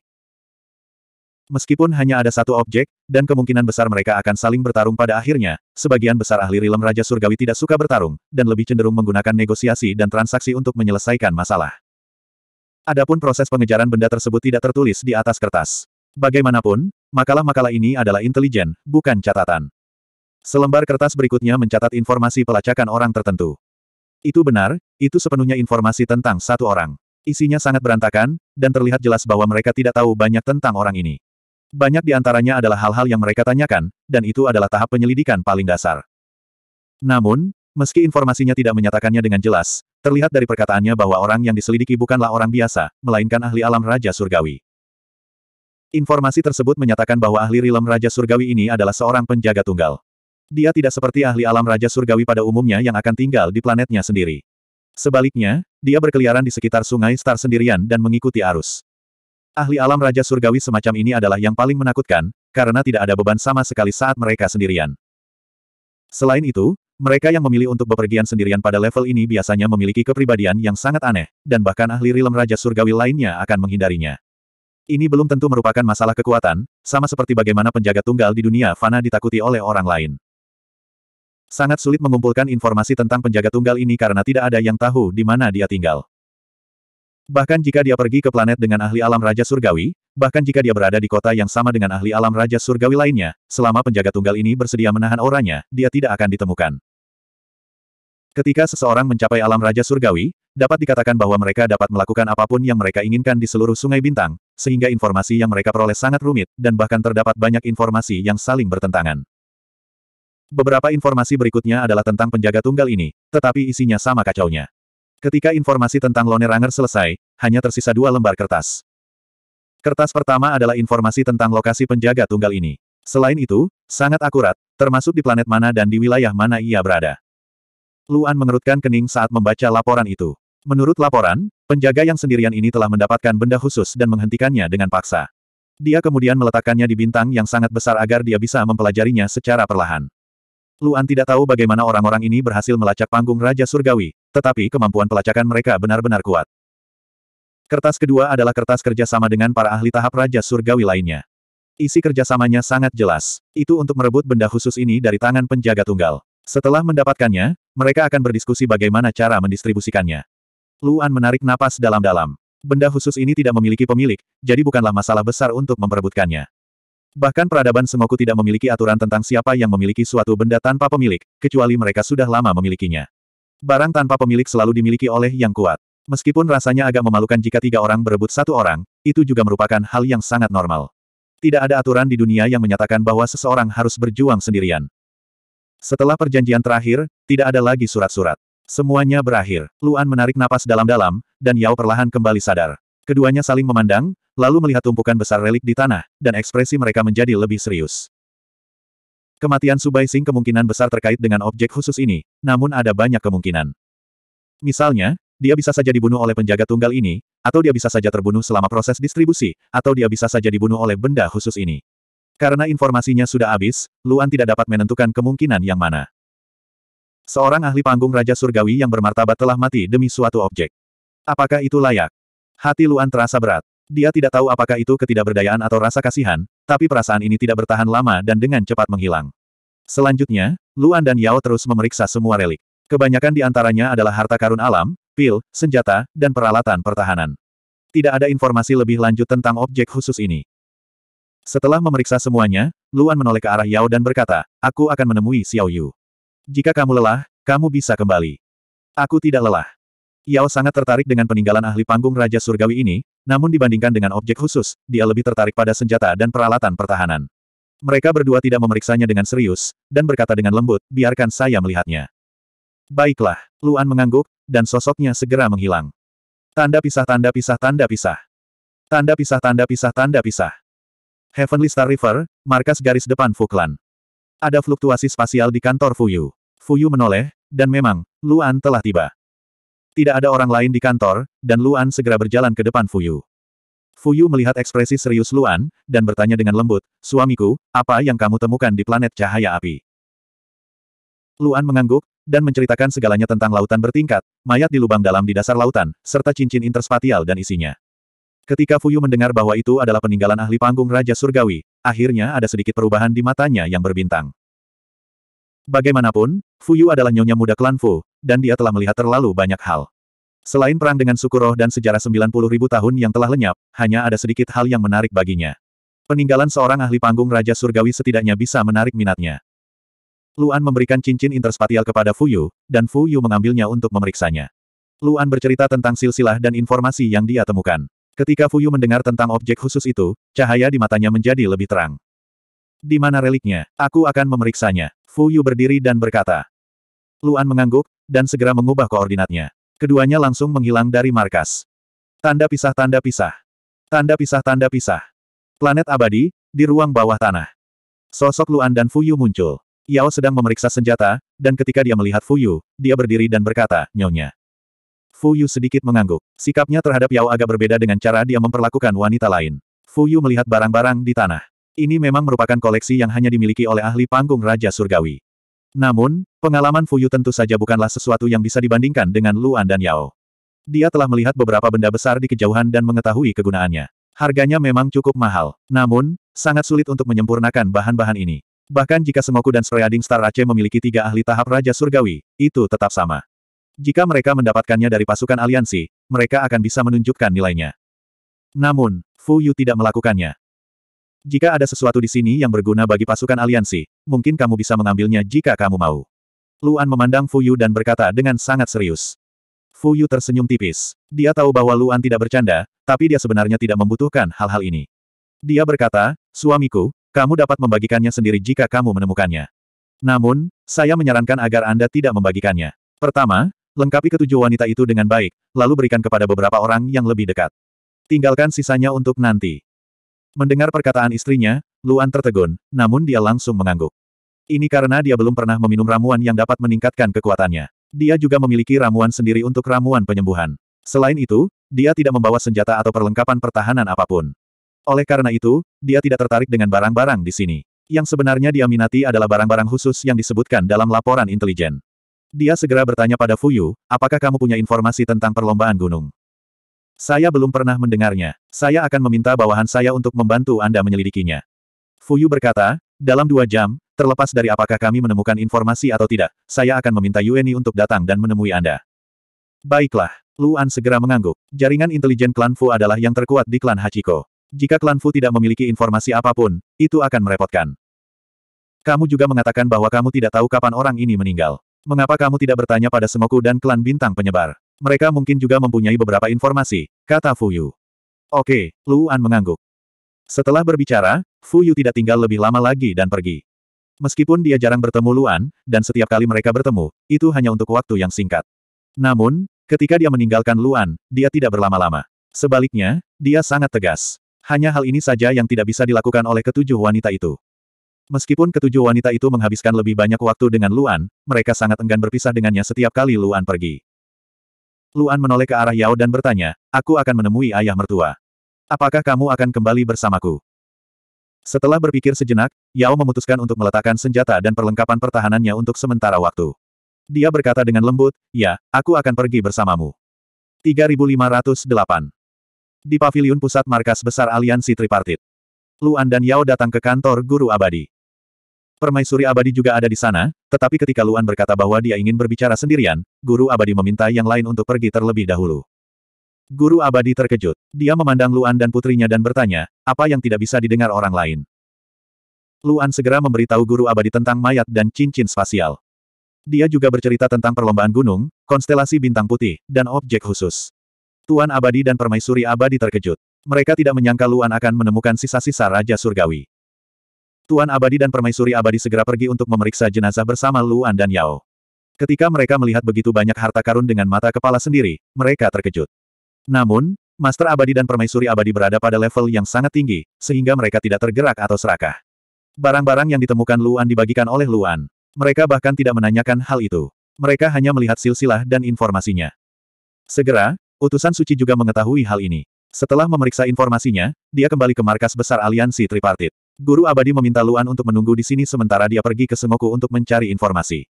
Meskipun hanya ada satu objek, dan kemungkinan besar mereka akan saling bertarung pada akhirnya, sebagian besar ahli rilem Raja Surgawi tidak suka bertarung, dan lebih cenderung menggunakan negosiasi dan transaksi untuk menyelesaikan masalah. Adapun proses pengejaran benda tersebut tidak tertulis di atas kertas. Bagaimanapun, makalah-makalah ini adalah intelijen, bukan catatan. Selembar kertas berikutnya mencatat informasi pelacakan orang tertentu. Itu benar, itu sepenuhnya informasi tentang satu orang. Isinya sangat berantakan, dan terlihat jelas bahwa mereka tidak tahu banyak tentang orang ini. Banyak di antaranya adalah hal-hal yang mereka tanyakan, dan itu adalah tahap penyelidikan paling dasar. Namun, meski informasinya tidak menyatakannya dengan jelas, terlihat dari perkataannya bahwa orang yang diselidiki bukanlah orang biasa, melainkan ahli alam Raja Surgawi. Informasi tersebut menyatakan bahwa ahli rilem Raja Surgawi ini adalah seorang penjaga tunggal. Dia tidak seperti ahli alam Raja Surgawi pada umumnya yang akan tinggal di planetnya sendiri. Sebaliknya, dia berkeliaran di sekitar sungai Star sendirian dan mengikuti arus. Ahli alam Raja Surgawi semacam ini adalah yang paling menakutkan, karena tidak ada beban sama sekali saat mereka sendirian. Selain itu, mereka yang memilih untuk bepergian sendirian pada level ini biasanya memiliki kepribadian yang sangat aneh, dan bahkan ahli rilem Raja Surgawi lainnya akan menghindarinya. Ini belum tentu merupakan masalah kekuatan, sama seperti bagaimana penjaga tunggal di dunia fana ditakuti oleh orang lain. Sangat sulit mengumpulkan informasi tentang penjaga tunggal ini karena tidak ada yang tahu di mana dia tinggal. Bahkan jika dia pergi ke planet dengan ahli alam Raja Surgawi, bahkan jika dia berada di kota yang sama dengan ahli alam Raja Surgawi lainnya, selama penjaga tunggal ini bersedia menahan auranya, dia tidak akan ditemukan. Ketika seseorang mencapai alam Raja Surgawi, dapat dikatakan bahwa mereka dapat melakukan apapun yang mereka inginkan di seluruh Sungai Bintang, sehingga informasi yang mereka peroleh sangat rumit, dan bahkan terdapat banyak informasi yang saling bertentangan. Beberapa informasi berikutnya adalah tentang penjaga tunggal ini, tetapi isinya sama kacaunya. Ketika informasi tentang Lone Ranger selesai, hanya tersisa dua lembar kertas. Kertas pertama adalah informasi tentang lokasi penjaga tunggal ini. Selain itu, sangat akurat, termasuk di planet mana dan di wilayah mana ia berada. Luan mengerutkan kening saat membaca laporan itu. Menurut laporan, penjaga yang sendirian ini telah mendapatkan benda khusus dan menghentikannya dengan paksa. Dia kemudian meletakkannya di bintang yang sangat besar agar dia bisa mempelajarinya secara perlahan. Luan tidak tahu bagaimana orang-orang ini berhasil melacak panggung Raja Surgawi, tetapi kemampuan pelacakan mereka benar-benar kuat. Kertas kedua adalah kertas kerjasama dengan para ahli tahap Raja Surgawi lainnya. Isi kerjasamanya sangat jelas. Itu untuk merebut benda khusus ini dari tangan penjaga tunggal. Setelah mendapatkannya, mereka akan berdiskusi bagaimana cara mendistribusikannya. Luan menarik napas dalam-dalam. Benda khusus ini tidak memiliki pemilik, jadi bukanlah masalah besar untuk memperebutkannya. Bahkan peradaban Semoku tidak memiliki aturan tentang siapa yang memiliki suatu benda tanpa pemilik, kecuali mereka sudah lama memilikinya. Barang tanpa pemilik selalu dimiliki oleh yang kuat. Meskipun rasanya agak memalukan jika tiga orang berebut satu orang, itu juga merupakan hal yang sangat normal. Tidak ada aturan di dunia yang menyatakan bahwa seseorang harus berjuang sendirian. Setelah perjanjian terakhir, tidak ada lagi surat-surat. Semuanya berakhir. Luan menarik napas dalam-dalam, dan Yao perlahan kembali sadar. Keduanya saling memandang, lalu melihat tumpukan besar relik di tanah, dan ekspresi mereka menjadi lebih serius. Kematian Subai Sing kemungkinan besar terkait dengan objek khusus ini, namun ada banyak kemungkinan. Misalnya, dia bisa saja dibunuh oleh penjaga tunggal ini, atau dia bisa saja terbunuh selama proses distribusi, atau dia bisa saja dibunuh oleh benda khusus ini. Karena informasinya sudah habis, Luan tidak dapat menentukan kemungkinan yang mana. Seorang ahli panggung Raja Surgawi yang bermartabat telah mati demi suatu objek. Apakah itu layak? Hati Luan terasa berat. Dia tidak tahu apakah itu ketidakberdayaan atau rasa kasihan, tapi perasaan ini tidak bertahan lama dan dengan cepat menghilang. Selanjutnya, Luan dan Yao terus memeriksa semua relik. Kebanyakan di antaranya adalah harta karun alam, pil, senjata, dan peralatan pertahanan. Tidak ada informasi lebih lanjut tentang objek khusus ini. Setelah memeriksa semuanya, Luan menoleh ke arah Yao dan berkata, Aku akan menemui Xiao Yu. Jika kamu lelah, kamu bisa kembali. Aku tidak lelah. Yao sangat tertarik dengan peninggalan ahli panggung Raja Surgawi ini, namun dibandingkan dengan objek khusus, dia lebih tertarik pada senjata dan peralatan pertahanan. Mereka berdua tidak memeriksanya dengan serius, dan berkata dengan lembut, biarkan saya melihatnya. Baiklah, Luan mengangguk, dan sosoknya segera menghilang. Tanda pisah tanda pisah tanda pisah. Tanda pisah tanda pisah tanda pisah. Heavenly Star River, markas garis depan Fuklan. Ada fluktuasi spasial di kantor Fuyu. Fuyu menoleh, dan memang, Luan telah tiba. Tidak ada orang lain di kantor, dan Luan segera berjalan ke depan Fuyu. Fuyu melihat ekspresi serius Luan, dan bertanya dengan lembut, Suamiku, apa yang kamu temukan di planet cahaya api? Luan mengangguk, dan menceritakan segalanya tentang lautan bertingkat, mayat di lubang dalam di dasar lautan, serta cincin interspatial dan isinya. Ketika Fuyu mendengar bahwa itu adalah peninggalan ahli panggung Raja Surgawi, akhirnya ada sedikit perubahan di matanya yang berbintang. Bagaimanapun, Fuyu adalah nyonya muda klan Fu, dan dia telah melihat terlalu banyak hal. Selain perang dengan suku roh dan sejarah 90 ribu tahun yang telah lenyap, hanya ada sedikit hal yang menarik baginya. Peninggalan seorang ahli panggung Raja Surgawi setidaknya bisa menarik minatnya. Luan memberikan cincin interspatial kepada Fuyu, dan Fuyu mengambilnya untuk memeriksanya. Luan bercerita tentang silsilah dan informasi yang dia temukan. Ketika Fuyu mendengar tentang objek khusus itu, cahaya di matanya menjadi lebih terang. Di mana reliknya? Aku akan memeriksanya. Fuyu berdiri dan berkata, Luan mengangguk, dan segera mengubah koordinatnya. Keduanya langsung menghilang dari markas. Tanda pisah tanda pisah. Tanda pisah tanda pisah. Planet abadi, di ruang bawah tanah. Sosok Luan dan Fuyu muncul. Yao sedang memeriksa senjata, dan ketika dia melihat Fuyu, dia berdiri dan berkata, Nyonya. Fuyu sedikit mengangguk. Sikapnya terhadap Yao agak berbeda dengan cara dia memperlakukan wanita lain. Fuyu melihat barang-barang di tanah. Ini memang merupakan koleksi yang hanya dimiliki oleh ahli panggung Raja Surgawi. Namun, pengalaman Fuyu tentu saja bukanlah sesuatu yang bisa dibandingkan dengan Luan dan Yao. Dia telah melihat beberapa benda besar di kejauhan dan mengetahui kegunaannya. Harganya memang cukup mahal. Namun, sangat sulit untuk menyempurnakan bahan-bahan ini. Bahkan jika Semoku dan Spreading Star Ace memiliki tiga ahli tahap Raja Surgawi, itu tetap sama. Jika mereka mendapatkannya dari pasukan aliansi, mereka akan bisa menunjukkan nilainya. Namun, Fu Yu tidak melakukannya. Jika ada sesuatu di sini yang berguna bagi pasukan aliansi, mungkin kamu bisa mengambilnya jika kamu mau. Luan memandang Fuyu dan berkata dengan sangat serius. Fuyu tersenyum tipis. Dia tahu bahwa Luan tidak bercanda, tapi dia sebenarnya tidak membutuhkan hal-hal ini. Dia berkata, suamiku, kamu dapat membagikannya sendiri jika kamu menemukannya. Namun, saya menyarankan agar Anda tidak membagikannya. Pertama, lengkapi ketujuh wanita itu dengan baik, lalu berikan kepada beberapa orang yang lebih dekat. Tinggalkan sisanya untuk nanti. Mendengar perkataan istrinya, Luan tertegun, namun dia langsung mengangguk. Ini karena dia belum pernah meminum ramuan yang dapat meningkatkan kekuatannya. Dia juga memiliki ramuan sendiri untuk ramuan penyembuhan. Selain itu, dia tidak membawa senjata atau perlengkapan pertahanan apapun. Oleh karena itu, dia tidak tertarik dengan barang-barang di sini. Yang sebenarnya dia minati adalah barang-barang khusus yang disebutkan dalam laporan intelijen. Dia segera bertanya pada Fuyu, apakah kamu punya informasi tentang perlombaan gunung? Saya belum pernah mendengarnya. Saya akan meminta bawahan saya untuk membantu Anda menyelidikinya. Fuyu berkata, dalam dua jam, terlepas dari apakah kami menemukan informasi atau tidak, saya akan meminta Yueni untuk datang dan menemui Anda. Baiklah, Luan segera mengangguk. Jaringan intelijen klan Fu adalah yang terkuat di klan Hachiko. Jika klan Fu tidak memiliki informasi apapun, itu akan merepotkan. Kamu juga mengatakan bahwa kamu tidak tahu kapan orang ini meninggal. Mengapa kamu tidak bertanya pada Semoku dan klan bintang penyebar? Mereka mungkin juga mempunyai beberapa informasi, kata Fu Yu. Oke, Luan mengangguk. Setelah berbicara, Fu Yu tidak tinggal lebih lama lagi dan pergi. Meskipun dia jarang bertemu Luan, dan setiap kali mereka bertemu, itu hanya untuk waktu yang singkat. Namun, ketika dia meninggalkan Luan, dia tidak berlama-lama. Sebaliknya, dia sangat tegas. Hanya hal ini saja yang tidak bisa dilakukan oleh ketujuh wanita itu. Meskipun ketujuh wanita itu menghabiskan lebih banyak waktu dengan Luan, mereka sangat enggan berpisah dengannya setiap kali Luan pergi. Luan menoleh ke arah Yao dan bertanya, aku akan menemui ayah mertua. Apakah kamu akan kembali bersamaku? Setelah berpikir sejenak, Yao memutuskan untuk meletakkan senjata dan perlengkapan pertahanannya untuk sementara waktu. Dia berkata dengan lembut, ya, aku akan pergi bersamamu. 3508 Di paviliun pusat markas besar aliansi tripartit. Luan dan Yao datang ke kantor guru abadi. Permaisuri abadi juga ada di sana, tetapi ketika Luan berkata bahwa dia ingin berbicara sendirian, guru abadi meminta yang lain untuk pergi terlebih dahulu. Guru abadi terkejut. Dia memandang Luan dan putrinya dan bertanya, apa yang tidak bisa didengar orang lain. Luan segera memberitahu guru abadi tentang mayat dan cincin spasial. Dia juga bercerita tentang perlombaan gunung, konstelasi bintang putih, dan objek khusus. Tuan abadi dan permaisuri abadi terkejut. Mereka tidak menyangka Luan akan menemukan sisa-sisa Raja Surgawi. Tuan Abadi dan Permaisuri Abadi segera pergi untuk memeriksa jenazah bersama Luan dan Yao. Ketika mereka melihat begitu banyak harta karun dengan mata kepala sendiri, mereka terkejut. Namun, Master Abadi dan Permaisuri Abadi berada pada level yang sangat tinggi, sehingga mereka tidak tergerak atau serakah. Barang-barang yang ditemukan Luan dibagikan oleh Luan. Mereka bahkan tidak menanyakan hal itu. Mereka hanya melihat silsilah dan informasinya. Segera, utusan suci juga mengetahui hal ini. Setelah memeriksa informasinya, dia kembali ke markas besar aliansi tripartit. Guru abadi meminta Luan untuk menunggu di sini sementara dia pergi ke Sengoku untuk mencari informasi.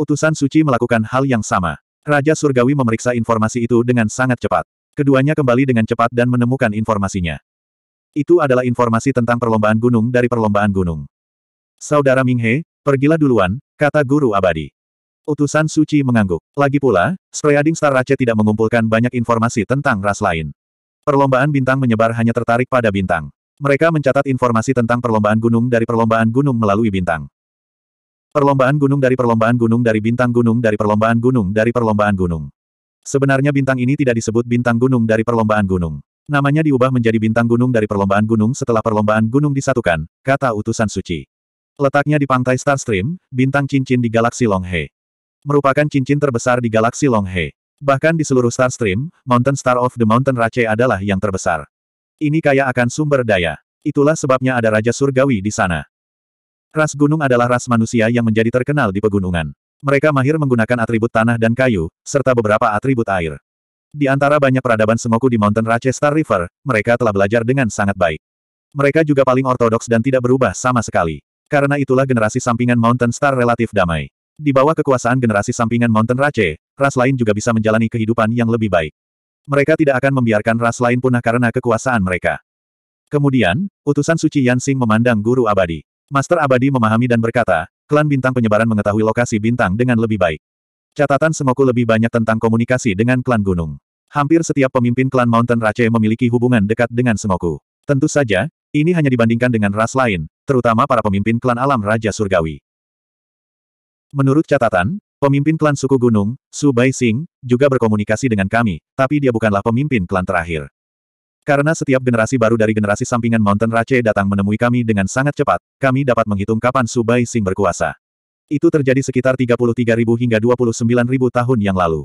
Utusan suci melakukan hal yang sama. Raja Surgawi memeriksa informasi itu dengan sangat cepat. Keduanya kembali dengan cepat dan menemukan informasinya. Itu adalah informasi tentang perlombaan gunung dari perlombaan gunung. Saudara Minghe, pergilah duluan, kata guru abadi. Utusan suci mengangguk. Lagi pula, Spreading Star Race tidak mengumpulkan banyak informasi tentang ras lain. Perlombaan bintang menyebar hanya tertarik pada bintang. Mereka mencatat informasi tentang perlombaan gunung dari perlombaan gunung melalui bintang. Perlombaan gunung dari perlombaan gunung dari bintang gunung dari perlombaan gunung dari perlombaan gunung. Sebenarnya bintang ini tidak disebut bintang gunung dari perlombaan gunung. Namanya diubah menjadi bintang gunung dari perlombaan gunung setelah perlombaan gunung disatukan, kata utusan suci. Letaknya di pantai Starstream, bintang cincin di galaksi Longhe. Merupakan cincin terbesar di galaksi Longhe. Bahkan di seluruh Starstream, Mountain Star of the Mountain Rache adalah yang terbesar. Ini kaya akan sumber daya. Itulah sebabnya ada Raja Surgawi di sana. Ras gunung adalah ras manusia yang menjadi terkenal di pegunungan. Mereka mahir menggunakan atribut tanah dan kayu, serta beberapa atribut air. Di antara banyak peradaban Sengoku di Mountain Rochester River, mereka telah belajar dengan sangat baik. Mereka juga paling ortodoks dan tidak berubah sama sekali. Karena itulah generasi sampingan Mountain Star relatif damai. Di bawah kekuasaan generasi sampingan Mountain Rache, ras lain juga bisa menjalani kehidupan yang lebih baik. Mereka tidak akan membiarkan ras lain punah karena kekuasaan mereka. Kemudian, utusan suci Yansing memandang guru abadi. Master abadi memahami dan berkata, klan bintang penyebaran mengetahui lokasi bintang dengan lebih baik. Catatan Semoku lebih banyak tentang komunikasi dengan klan gunung. Hampir setiap pemimpin klan Mountain Rache memiliki hubungan dekat dengan Semoku. Tentu saja, ini hanya dibandingkan dengan ras lain, terutama para pemimpin klan alam Raja Surgawi. Menurut catatan, Pemimpin klan suku gunung, Su Bai Xing, juga berkomunikasi dengan kami, tapi dia bukanlah pemimpin klan terakhir. Karena setiap generasi baru dari generasi sampingan Mountain Rache datang menemui kami dengan sangat cepat, kami dapat menghitung kapan Su Bai Xing berkuasa. Itu terjadi sekitar 33.000 hingga 29.000 tahun yang lalu.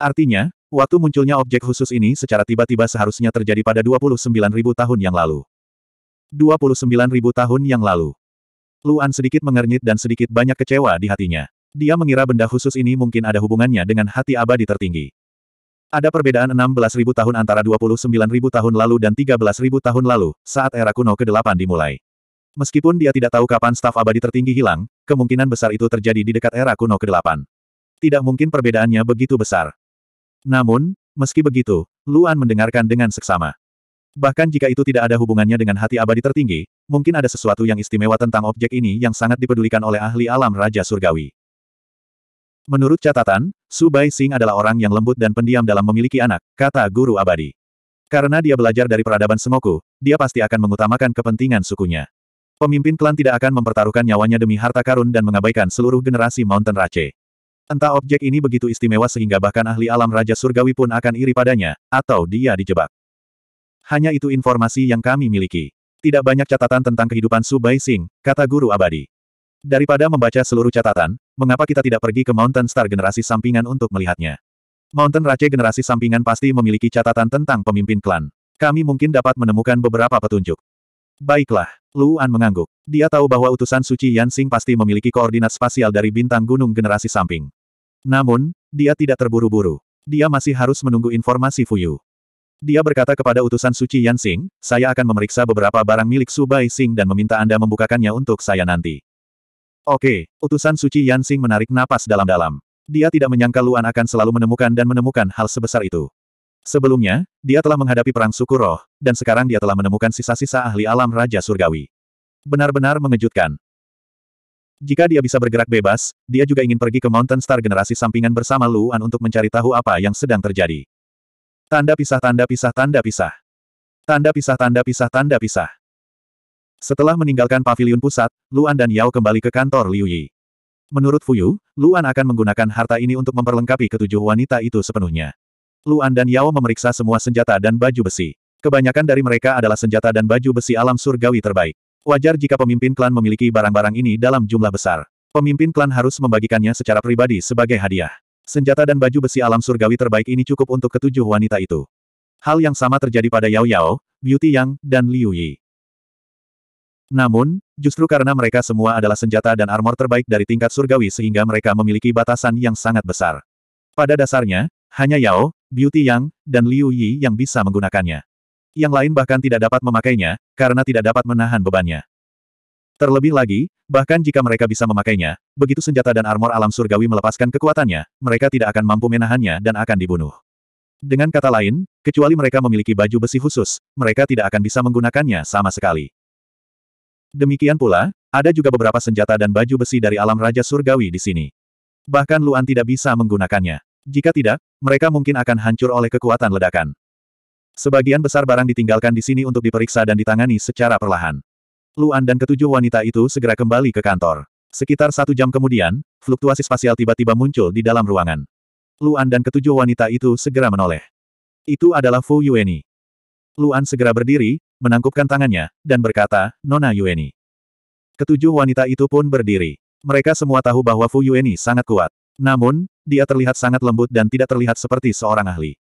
Artinya, waktu munculnya objek khusus ini secara tiba-tiba seharusnya terjadi pada 29.000 tahun yang lalu. 29.000 tahun yang lalu. Luan sedikit mengernyit dan sedikit banyak kecewa di hatinya. Dia mengira benda khusus ini mungkin ada hubungannya dengan hati abadi tertinggi. Ada perbedaan 16.000 tahun antara 29.000 tahun lalu dan 13.000 tahun lalu, saat era kuno ke-8 dimulai. Meskipun dia tidak tahu kapan staf abadi tertinggi hilang, kemungkinan besar itu terjadi di dekat era kuno ke-8. Tidak mungkin perbedaannya begitu besar. Namun, meski begitu, Luan mendengarkan dengan seksama. Bahkan jika itu tidak ada hubungannya dengan hati abadi tertinggi, mungkin ada sesuatu yang istimewa tentang objek ini yang sangat dipedulikan oleh ahli alam Raja Surgawi. Menurut catatan, Su Bai Xing adalah orang yang lembut dan pendiam dalam memiliki anak, kata guru abadi. Karena dia belajar dari peradaban Semoku, dia pasti akan mengutamakan kepentingan sukunya. Pemimpin klan tidak akan mempertaruhkan nyawanya demi harta karun dan mengabaikan seluruh generasi Mountain Rache. Entah objek ini begitu istimewa sehingga bahkan ahli alam Raja Surgawi pun akan iri padanya, atau dia dijebak. Hanya itu informasi yang kami miliki. Tidak banyak catatan tentang kehidupan Su Bai Xing, kata guru abadi. Daripada membaca seluruh catatan, mengapa kita tidak pergi ke Mountain Star generasi sampingan untuk melihatnya? Mountain Rache generasi sampingan pasti memiliki catatan tentang pemimpin klan. Kami mungkin dapat menemukan beberapa petunjuk. Baiklah, Luan mengangguk. Dia tahu bahwa utusan suci Yansing pasti memiliki koordinat spasial dari bintang gunung generasi samping. Namun, dia tidak terburu-buru. Dia masih harus menunggu informasi Fuyu. Dia berkata kepada utusan suci Yansing, saya akan memeriksa beberapa barang milik Subai Sing dan meminta Anda membukakannya untuk saya nanti. Oke, utusan suci Yansing menarik napas dalam-dalam. Dia tidak menyangka Luan akan selalu menemukan dan menemukan hal sebesar itu. Sebelumnya, dia telah menghadapi perang suku roh, dan sekarang dia telah menemukan sisa-sisa ahli alam Raja Surgawi. Benar-benar mengejutkan. Jika dia bisa bergerak bebas, dia juga ingin pergi ke Mountain Star generasi sampingan bersama Luan untuk mencari tahu apa yang sedang terjadi. Tanda pisah Tanda pisah tanda pisah tanda pisah. Tanda pisah tanda pisah tanda pisah. Setelah meninggalkan pavilion pusat, Luan dan Yao kembali ke kantor Liu Yi. Menurut Fuyu, Luan akan menggunakan harta ini untuk memperlengkapi ketujuh wanita itu sepenuhnya. Luan dan Yao memeriksa semua senjata dan baju besi. Kebanyakan dari mereka adalah senjata dan baju besi alam surgawi terbaik. Wajar jika pemimpin klan memiliki barang-barang ini dalam jumlah besar. Pemimpin klan harus membagikannya secara pribadi sebagai hadiah. Senjata dan baju besi alam surgawi terbaik ini cukup untuk ketujuh wanita itu. Hal yang sama terjadi pada Yao Yao, Beauty Yang, dan Liu Yi. Namun, justru karena mereka semua adalah senjata dan armor terbaik dari tingkat surgawi sehingga mereka memiliki batasan yang sangat besar. Pada dasarnya, hanya Yao, Beauty Yang, dan Liu Yi yang bisa menggunakannya. Yang lain bahkan tidak dapat memakainya, karena tidak dapat menahan bebannya. Terlebih lagi, bahkan jika mereka bisa memakainya, begitu senjata dan armor alam surgawi melepaskan kekuatannya, mereka tidak akan mampu menahannya dan akan dibunuh. Dengan kata lain, kecuali mereka memiliki baju besi khusus, mereka tidak akan bisa menggunakannya sama sekali. Demikian pula, ada juga beberapa senjata dan baju besi dari alam Raja Surgawi di sini. Bahkan Luan tidak bisa menggunakannya. Jika tidak, mereka mungkin akan hancur oleh kekuatan ledakan. Sebagian besar barang ditinggalkan di sini untuk diperiksa dan ditangani secara perlahan. Luan dan ketujuh wanita itu segera kembali ke kantor. Sekitar satu jam kemudian, fluktuasi spasial tiba-tiba muncul di dalam ruangan. Luan dan ketujuh wanita itu segera menoleh. Itu adalah Fu Yueni. Luan segera berdiri, menangkupkan tangannya, dan berkata, Nona Yueni. Ketujuh wanita itu pun berdiri. Mereka semua tahu bahwa Fu Yueni sangat kuat. Namun, dia terlihat sangat lembut dan tidak terlihat seperti seorang ahli.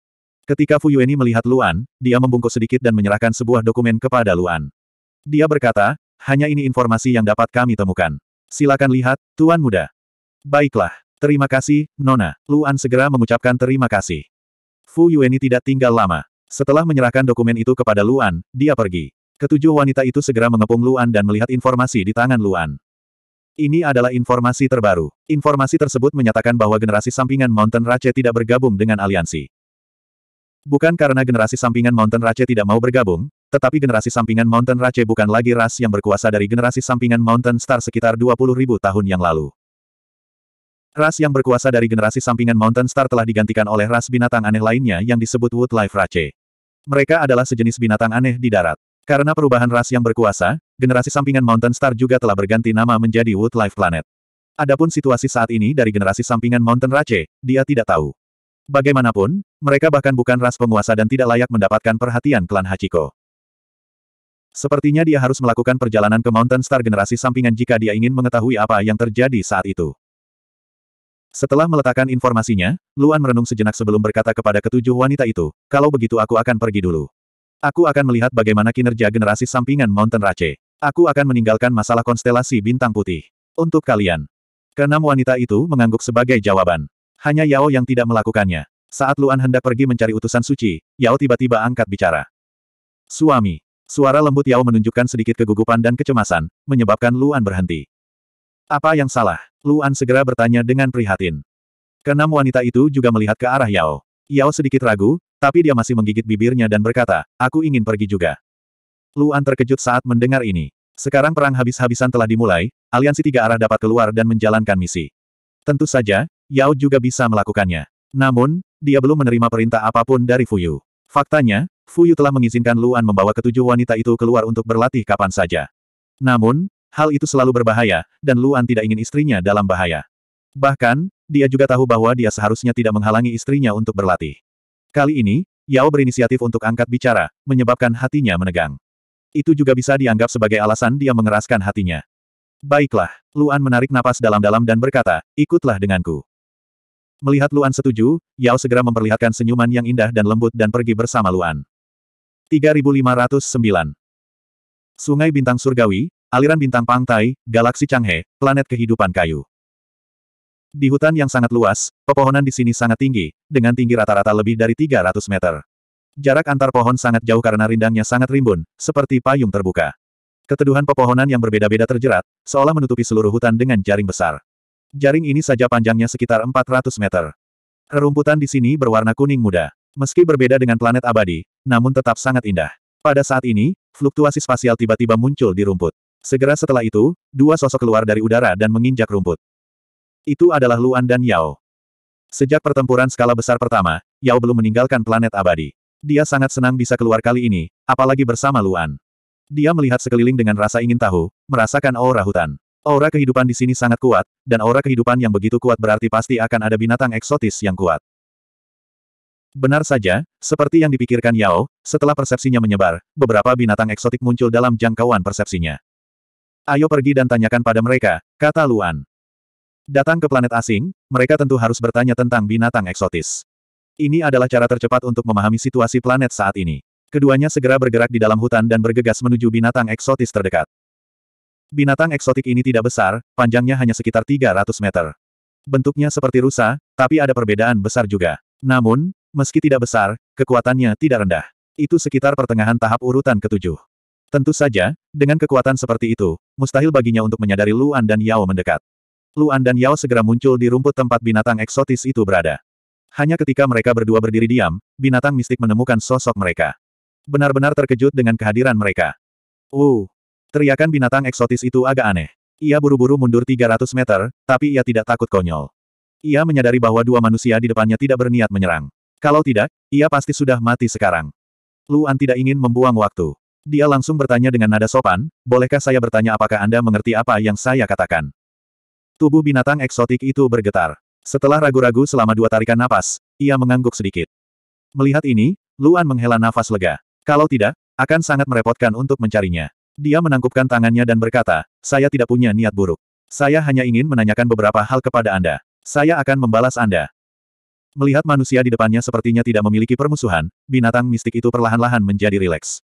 Ketika Fu Yueni melihat Luan, dia membungkuk sedikit dan menyerahkan sebuah dokumen kepada Luan. Dia berkata, hanya ini informasi yang dapat kami temukan. Silakan lihat, Tuan Muda. Baiklah, terima kasih, Nona. Luan segera mengucapkan terima kasih. Fu Yueni tidak tinggal lama. Setelah menyerahkan dokumen itu kepada Luan, dia pergi. Ketujuh wanita itu segera mengepung Luan dan melihat informasi di tangan Luan. Ini adalah informasi terbaru. Informasi tersebut menyatakan bahwa generasi sampingan Mountain Rache tidak bergabung dengan aliansi. Bukan karena generasi sampingan Mountain Rache tidak mau bergabung, tetapi generasi sampingan Mountain Rache bukan lagi ras yang berkuasa dari generasi sampingan Mountain Star sekitar 20.000 tahun yang lalu. Ras yang berkuasa dari generasi sampingan Mountain Star telah digantikan oleh ras binatang aneh lainnya yang disebut Woodlife Rache. Mereka adalah sejenis binatang aneh di darat. Karena perubahan ras yang berkuasa, generasi sampingan Mountain Star juga telah berganti nama menjadi Wood Life Planet. Adapun situasi saat ini dari generasi sampingan Mountain Rache, dia tidak tahu. Bagaimanapun, mereka bahkan bukan ras penguasa dan tidak layak mendapatkan perhatian klan Hachiko. Sepertinya dia harus melakukan perjalanan ke Mountain Star generasi sampingan jika dia ingin mengetahui apa yang terjadi saat itu. Setelah meletakkan informasinya, Luan merenung sejenak sebelum berkata kepada ketujuh wanita itu, kalau begitu aku akan pergi dulu. Aku akan melihat bagaimana kinerja generasi sampingan Mountain Rache. Aku akan meninggalkan masalah konstelasi bintang putih. Untuk kalian. Keenam wanita itu mengangguk sebagai jawaban. Hanya Yao yang tidak melakukannya. Saat Luan hendak pergi mencari utusan suci, Yao tiba-tiba angkat bicara. Suami. Suara lembut Yao menunjukkan sedikit kegugupan dan kecemasan, menyebabkan Luan berhenti. Apa yang salah? Luan segera bertanya dengan prihatin. Keenam wanita itu juga melihat ke arah Yao. Yao sedikit ragu, tapi dia masih menggigit bibirnya dan berkata, aku ingin pergi juga. Luan terkejut saat mendengar ini. Sekarang perang habis-habisan telah dimulai, aliansi tiga arah dapat keluar dan menjalankan misi. Tentu saja, Yao juga bisa melakukannya. Namun, dia belum menerima perintah apapun dari Fuyu. Faktanya, Fuyu telah mengizinkan Luan membawa ketujuh wanita itu keluar untuk berlatih kapan saja. Namun, hal itu selalu berbahaya, dan Luan tidak ingin istrinya dalam bahaya. Bahkan, dia juga tahu bahwa dia seharusnya tidak menghalangi istrinya untuk berlatih. Kali ini, Yao berinisiatif untuk angkat bicara, menyebabkan hatinya menegang. Itu juga bisa dianggap sebagai alasan dia mengeraskan hatinya. Baiklah, Luan menarik napas dalam-dalam dan berkata, ikutlah denganku. Melihat Luan setuju, Yao segera memperlihatkan senyuman yang indah dan lembut dan pergi bersama Luan. 3509 Sungai Bintang Surgawi, Aliran bintang pantai, galaksi Changhe, planet kehidupan kayu. Di hutan yang sangat luas, pepohonan di sini sangat tinggi, dengan tinggi rata-rata lebih dari 300 meter. Jarak antar pohon sangat jauh karena rindangnya sangat rimbun, seperti payung terbuka. Keteduhan pepohonan yang berbeda-beda terjerat, seolah menutupi seluruh hutan dengan jaring besar. Jaring ini saja panjangnya sekitar 400 meter. Rerumputan di sini berwarna kuning muda. Meski berbeda dengan planet abadi, namun tetap sangat indah. Pada saat ini, fluktuasi spasial tiba-tiba muncul di rumput. Segera setelah itu, dua sosok keluar dari udara dan menginjak rumput. Itu adalah Luan dan Yao. Sejak pertempuran skala besar pertama, Yao belum meninggalkan planet abadi. Dia sangat senang bisa keluar kali ini, apalagi bersama Luan. Dia melihat sekeliling dengan rasa ingin tahu, merasakan aura hutan. Aura kehidupan di sini sangat kuat, dan aura kehidupan yang begitu kuat berarti pasti akan ada binatang eksotis yang kuat. Benar saja, seperti yang dipikirkan Yao, setelah persepsinya menyebar, beberapa binatang eksotik muncul dalam jangkauan persepsinya. Ayo pergi dan tanyakan pada mereka, kata Luan. Datang ke planet asing, mereka tentu harus bertanya tentang binatang eksotis. Ini adalah cara tercepat untuk memahami situasi planet saat ini. Keduanya segera bergerak di dalam hutan dan bergegas menuju binatang eksotis terdekat. Binatang eksotik ini tidak besar, panjangnya hanya sekitar 300 meter. Bentuknya seperti rusa, tapi ada perbedaan besar juga. Namun, meski tidak besar, kekuatannya tidak rendah. Itu sekitar pertengahan tahap urutan ketujuh. Tentu saja, dengan kekuatan seperti itu, mustahil baginya untuk menyadari Luan dan Yao mendekat. Luan dan Yao segera muncul di rumput tempat binatang eksotis itu berada. Hanya ketika mereka berdua berdiri diam, binatang mistik menemukan sosok mereka. Benar-benar terkejut dengan kehadiran mereka. Uh, teriakan binatang eksotis itu agak aneh. Ia buru-buru mundur 300 meter, tapi ia tidak takut konyol. Ia menyadari bahwa dua manusia di depannya tidak berniat menyerang. Kalau tidak, ia pasti sudah mati sekarang. Luan tidak ingin membuang waktu. Dia langsung bertanya dengan nada sopan, bolehkah saya bertanya apakah Anda mengerti apa yang saya katakan? Tubuh binatang eksotik itu bergetar. Setelah ragu-ragu selama dua tarikan napas, ia mengangguk sedikit. Melihat ini, Luan menghela nafas lega. Kalau tidak, akan sangat merepotkan untuk mencarinya. Dia menangkupkan tangannya dan berkata, saya tidak punya niat buruk. Saya hanya ingin menanyakan beberapa hal kepada Anda. Saya akan membalas Anda. Melihat manusia di depannya sepertinya tidak memiliki permusuhan, binatang mistik itu perlahan-lahan menjadi rileks.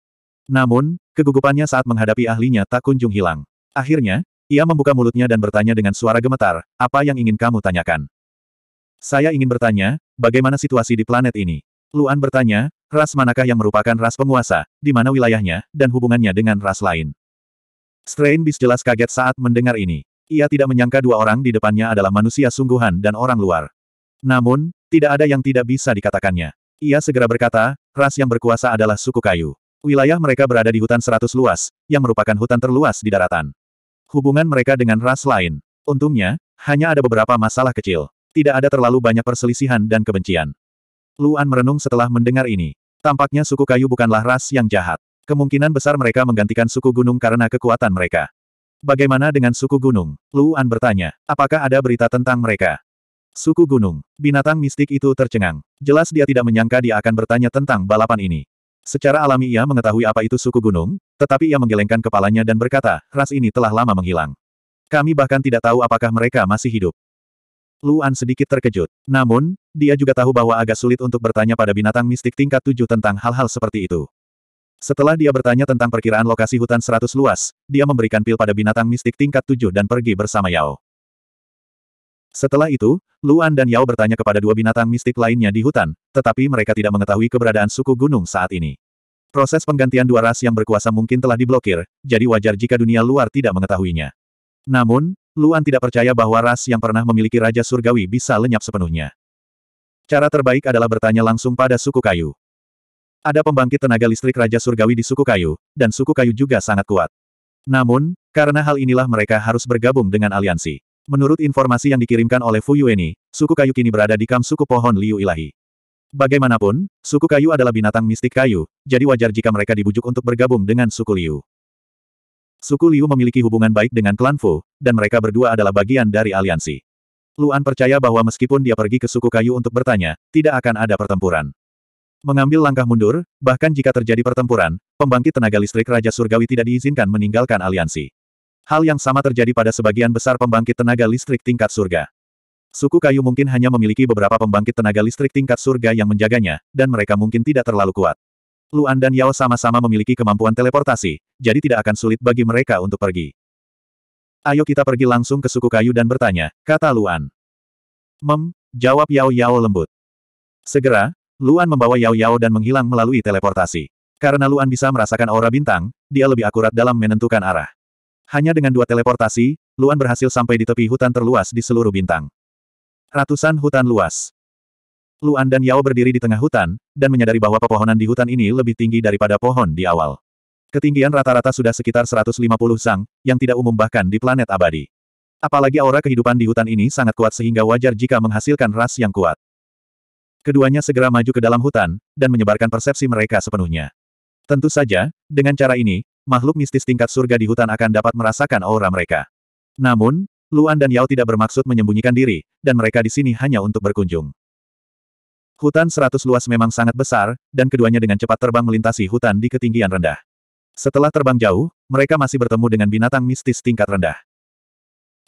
Namun, kegugupannya saat menghadapi ahlinya tak kunjung hilang. Akhirnya, ia membuka mulutnya dan bertanya dengan suara gemetar, apa yang ingin kamu tanyakan? Saya ingin bertanya, bagaimana situasi di planet ini? Luan bertanya, ras manakah yang merupakan ras penguasa, di mana wilayahnya, dan hubungannya dengan ras lain? Strain bis jelas kaget saat mendengar ini. Ia tidak menyangka dua orang di depannya adalah manusia sungguhan dan orang luar. Namun, tidak ada yang tidak bisa dikatakannya. Ia segera berkata, ras yang berkuasa adalah suku kayu. Wilayah mereka berada di hutan seratus luas, yang merupakan hutan terluas di daratan. Hubungan mereka dengan ras lain. Untungnya, hanya ada beberapa masalah kecil. Tidak ada terlalu banyak perselisihan dan kebencian. Luan merenung setelah mendengar ini. Tampaknya suku kayu bukanlah ras yang jahat. Kemungkinan besar mereka menggantikan suku gunung karena kekuatan mereka. Bagaimana dengan suku gunung? Luan bertanya. Apakah ada berita tentang mereka? Suku gunung. Binatang mistik itu tercengang. Jelas dia tidak menyangka dia akan bertanya tentang balapan ini. Secara alami ia mengetahui apa itu suku gunung, tetapi ia menggelengkan kepalanya dan berkata, ras ini telah lama menghilang. Kami bahkan tidak tahu apakah mereka masih hidup. Luan sedikit terkejut. Namun, dia juga tahu bahwa agak sulit untuk bertanya pada binatang mistik tingkat tujuh tentang hal-hal seperti itu. Setelah dia bertanya tentang perkiraan lokasi hutan seratus luas, dia memberikan pil pada binatang mistik tingkat tujuh dan pergi bersama Yao. Setelah itu, Luan dan Yao bertanya kepada dua binatang mistik lainnya di hutan, tetapi mereka tidak mengetahui keberadaan suku gunung saat ini. Proses penggantian dua ras yang berkuasa mungkin telah diblokir, jadi wajar jika dunia luar tidak mengetahuinya. Namun, Luan tidak percaya bahwa ras yang pernah memiliki Raja Surgawi bisa lenyap sepenuhnya. Cara terbaik adalah bertanya langsung pada suku kayu. Ada pembangkit tenaga listrik Raja Surgawi di suku kayu, dan suku kayu juga sangat kuat. Namun, karena hal inilah mereka harus bergabung dengan aliansi. Menurut informasi yang dikirimkan oleh Fu Yueni, suku kayu kini berada di kam suku pohon Liu Ilahi. Bagaimanapun, suku kayu adalah binatang mistik kayu, jadi wajar jika mereka dibujuk untuk bergabung dengan suku Liu. Suku Liu memiliki hubungan baik dengan klan Fu, dan mereka berdua adalah bagian dari aliansi. Luan percaya bahwa meskipun dia pergi ke suku kayu untuk bertanya, tidak akan ada pertempuran. Mengambil langkah mundur, bahkan jika terjadi pertempuran, pembangkit tenaga listrik Raja Surgawi tidak diizinkan meninggalkan aliansi. Hal yang sama terjadi pada sebagian besar pembangkit tenaga listrik tingkat surga. Suku kayu mungkin hanya memiliki beberapa pembangkit tenaga listrik tingkat surga yang menjaganya, dan mereka mungkin tidak terlalu kuat. Luan dan Yao sama-sama memiliki kemampuan teleportasi, jadi tidak akan sulit bagi mereka untuk pergi. Ayo kita pergi langsung ke suku kayu dan bertanya, kata Luan. Mem, jawab Yao Yao lembut. Segera, Luan membawa Yao Yao dan menghilang melalui teleportasi. Karena Luan bisa merasakan aura bintang, dia lebih akurat dalam menentukan arah. Hanya dengan dua teleportasi, Luan berhasil sampai di tepi hutan terluas di seluruh bintang. Ratusan hutan luas. Luan dan Yao berdiri di tengah hutan, dan menyadari bahwa pepohonan di hutan ini lebih tinggi daripada pohon di awal. Ketinggian rata-rata sudah sekitar 150 sang, yang tidak umum bahkan di planet abadi. Apalagi aura kehidupan di hutan ini sangat kuat sehingga wajar jika menghasilkan ras yang kuat. Keduanya segera maju ke dalam hutan, dan menyebarkan persepsi mereka sepenuhnya. Tentu saja, dengan cara ini, makhluk mistis tingkat surga di hutan akan dapat merasakan aura mereka. Namun, Luan dan Yao tidak bermaksud menyembunyikan diri, dan mereka di sini hanya untuk berkunjung. Hutan seratus luas memang sangat besar, dan keduanya dengan cepat terbang melintasi hutan di ketinggian rendah. Setelah terbang jauh, mereka masih bertemu dengan binatang mistis tingkat rendah.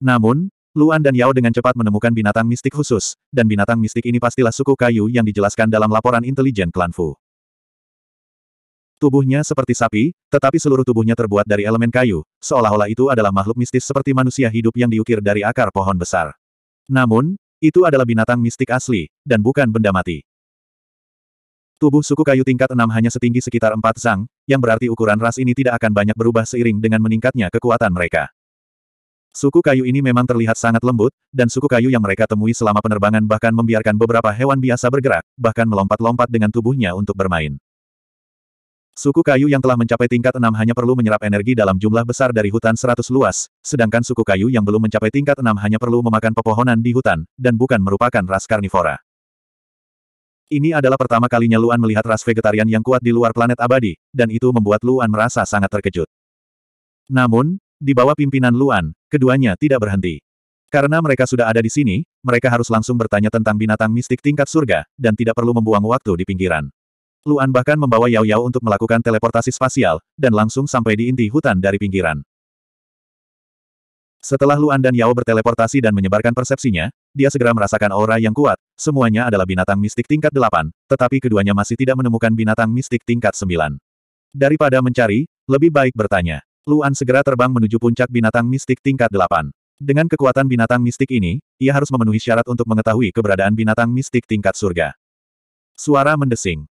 Namun, Luan dan Yao dengan cepat menemukan binatang mistik khusus, dan binatang mistik ini pastilah suku kayu yang dijelaskan dalam laporan intelijen klan Fu. Tubuhnya seperti sapi, tetapi seluruh tubuhnya terbuat dari elemen kayu, seolah-olah itu adalah makhluk mistis seperti manusia hidup yang diukir dari akar pohon besar. Namun, itu adalah binatang mistik asli, dan bukan benda mati. Tubuh suku kayu tingkat 6 hanya setinggi sekitar 4 zang, yang berarti ukuran ras ini tidak akan banyak berubah seiring dengan meningkatnya kekuatan mereka. Suku kayu ini memang terlihat sangat lembut, dan suku kayu yang mereka temui selama penerbangan bahkan membiarkan beberapa hewan biasa bergerak, bahkan melompat-lompat dengan tubuhnya untuk bermain. Suku kayu yang telah mencapai tingkat enam hanya perlu menyerap energi dalam jumlah besar dari hutan seratus luas, sedangkan suku kayu yang belum mencapai tingkat enam hanya perlu memakan pepohonan di hutan, dan bukan merupakan ras karnivora. Ini adalah pertama kalinya Luan melihat ras vegetarian yang kuat di luar planet abadi, dan itu membuat Luan merasa sangat terkejut. Namun, di bawah pimpinan Luan, keduanya tidak berhenti. Karena mereka sudah ada di sini, mereka harus langsung bertanya tentang binatang mistik tingkat surga, dan tidak perlu membuang waktu di pinggiran. Luan bahkan membawa Yao Yao untuk melakukan teleportasi spasial, dan langsung sampai di inti hutan dari pinggiran. Setelah Luan dan Yao berteleportasi dan menyebarkan persepsinya, dia segera merasakan aura yang kuat, semuanya adalah binatang mistik tingkat 8, tetapi keduanya masih tidak menemukan binatang mistik tingkat 9. Daripada mencari, lebih baik bertanya. Luan segera terbang menuju puncak binatang mistik tingkat 8. Dengan kekuatan binatang mistik ini, ia harus memenuhi syarat untuk mengetahui keberadaan binatang mistik tingkat surga. Suara mendesing.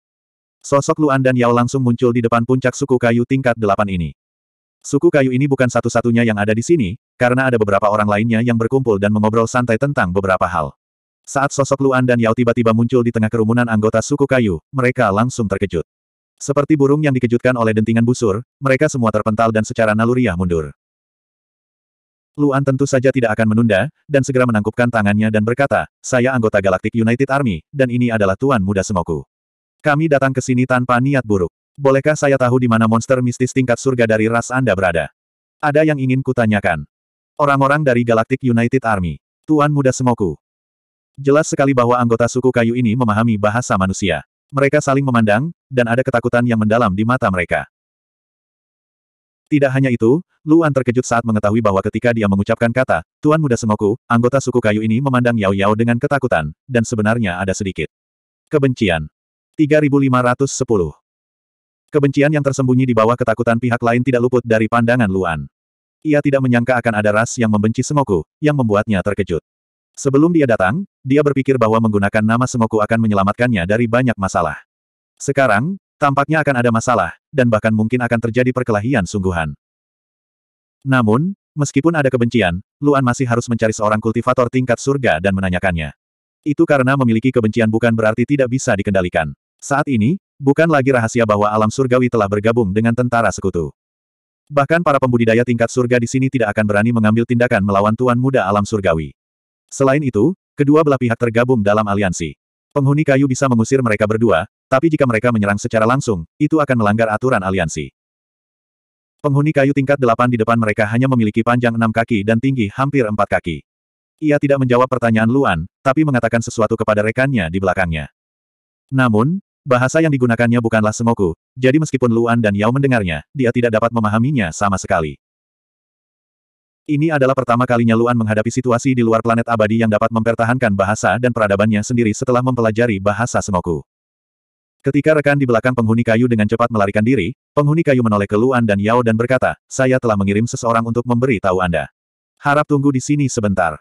Sosok Luan dan Yao langsung muncul di depan puncak suku kayu tingkat delapan ini. Suku kayu ini bukan satu-satunya yang ada di sini, karena ada beberapa orang lainnya yang berkumpul dan mengobrol santai tentang beberapa hal. Saat sosok Luan dan Yao tiba-tiba muncul di tengah kerumunan anggota suku kayu, mereka langsung terkejut. Seperti burung yang dikejutkan oleh dentingan busur, mereka semua terpental dan secara naluriah mundur. Luan tentu saja tidak akan menunda, dan segera menangkupkan tangannya dan berkata, saya anggota Galactic United Army, dan ini adalah Tuan Muda Semoku. Kami datang ke sini tanpa niat buruk. Bolehkah saya tahu di mana monster mistis tingkat surga dari ras Anda berada? Ada yang ingin kutanyakan. Orang-orang dari Galactic United Army. Tuan muda Semoku. Jelas sekali bahwa anggota suku kayu ini memahami bahasa manusia. Mereka saling memandang, dan ada ketakutan yang mendalam di mata mereka. Tidak hanya itu, Luan terkejut saat mengetahui bahwa ketika dia mengucapkan kata, Tuan Muda Semoku, anggota suku kayu ini memandang Yao Yao dengan ketakutan, dan sebenarnya ada sedikit kebencian. 3510. Kebencian yang tersembunyi di bawah ketakutan pihak lain tidak luput dari pandangan Luan. Ia tidak menyangka akan ada ras yang membenci Sengoku, yang membuatnya terkejut. Sebelum dia datang, dia berpikir bahwa menggunakan nama Sengoku akan menyelamatkannya dari banyak masalah. Sekarang, tampaknya akan ada masalah, dan bahkan mungkin akan terjadi perkelahian sungguhan. Namun, meskipun ada kebencian, Luan masih harus mencari seorang kultivator tingkat surga dan menanyakannya. Itu karena memiliki kebencian bukan berarti tidak bisa dikendalikan. Saat ini, bukan lagi rahasia bahwa alam surgawi telah bergabung dengan tentara sekutu. Bahkan para pembudidaya tingkat surga di sini tidak akan berani mengambil tindakan melawan tuan muda alam surgawi. Selain itu, kedua belah pihak tergabung dalam aliansi. Penghuni kayu bisa mengusir mereka berdua, tapi jika mereka menyerang secara langsung, itu akan melanggar aturan aliansi. Penghuni kayu tingkat delapan di depan mereka hanya memiliki panjang enam kaki dan tinggi hampir empat kaki. Ia tidak menjawab pertanyaan Luan, tapi mengatakan sesuatu kepada rekannya di belakangnya. Namun, Bahasa yang digunakannya bukanlah semoku, jadi meskipun Luan dan Yao mendengarnya, dia tidak dapat memahaminya sama sekali. Ini adalah pertama kalinya Luan menghadapi situasi di luar planet abadi yang dapat mempertahankan bahasa dan peradabannya sendiri setelah mempelajari bahasa semoku. Ketika rekan di belakang penghuni kayu dengan cepat melarikan diri, penghuni kayu menoleh ke Luan dan Yao dan berkata, saya telah mengirim seseorang untuk memberi tahu Anda. Harap tunggu di sini sebentar.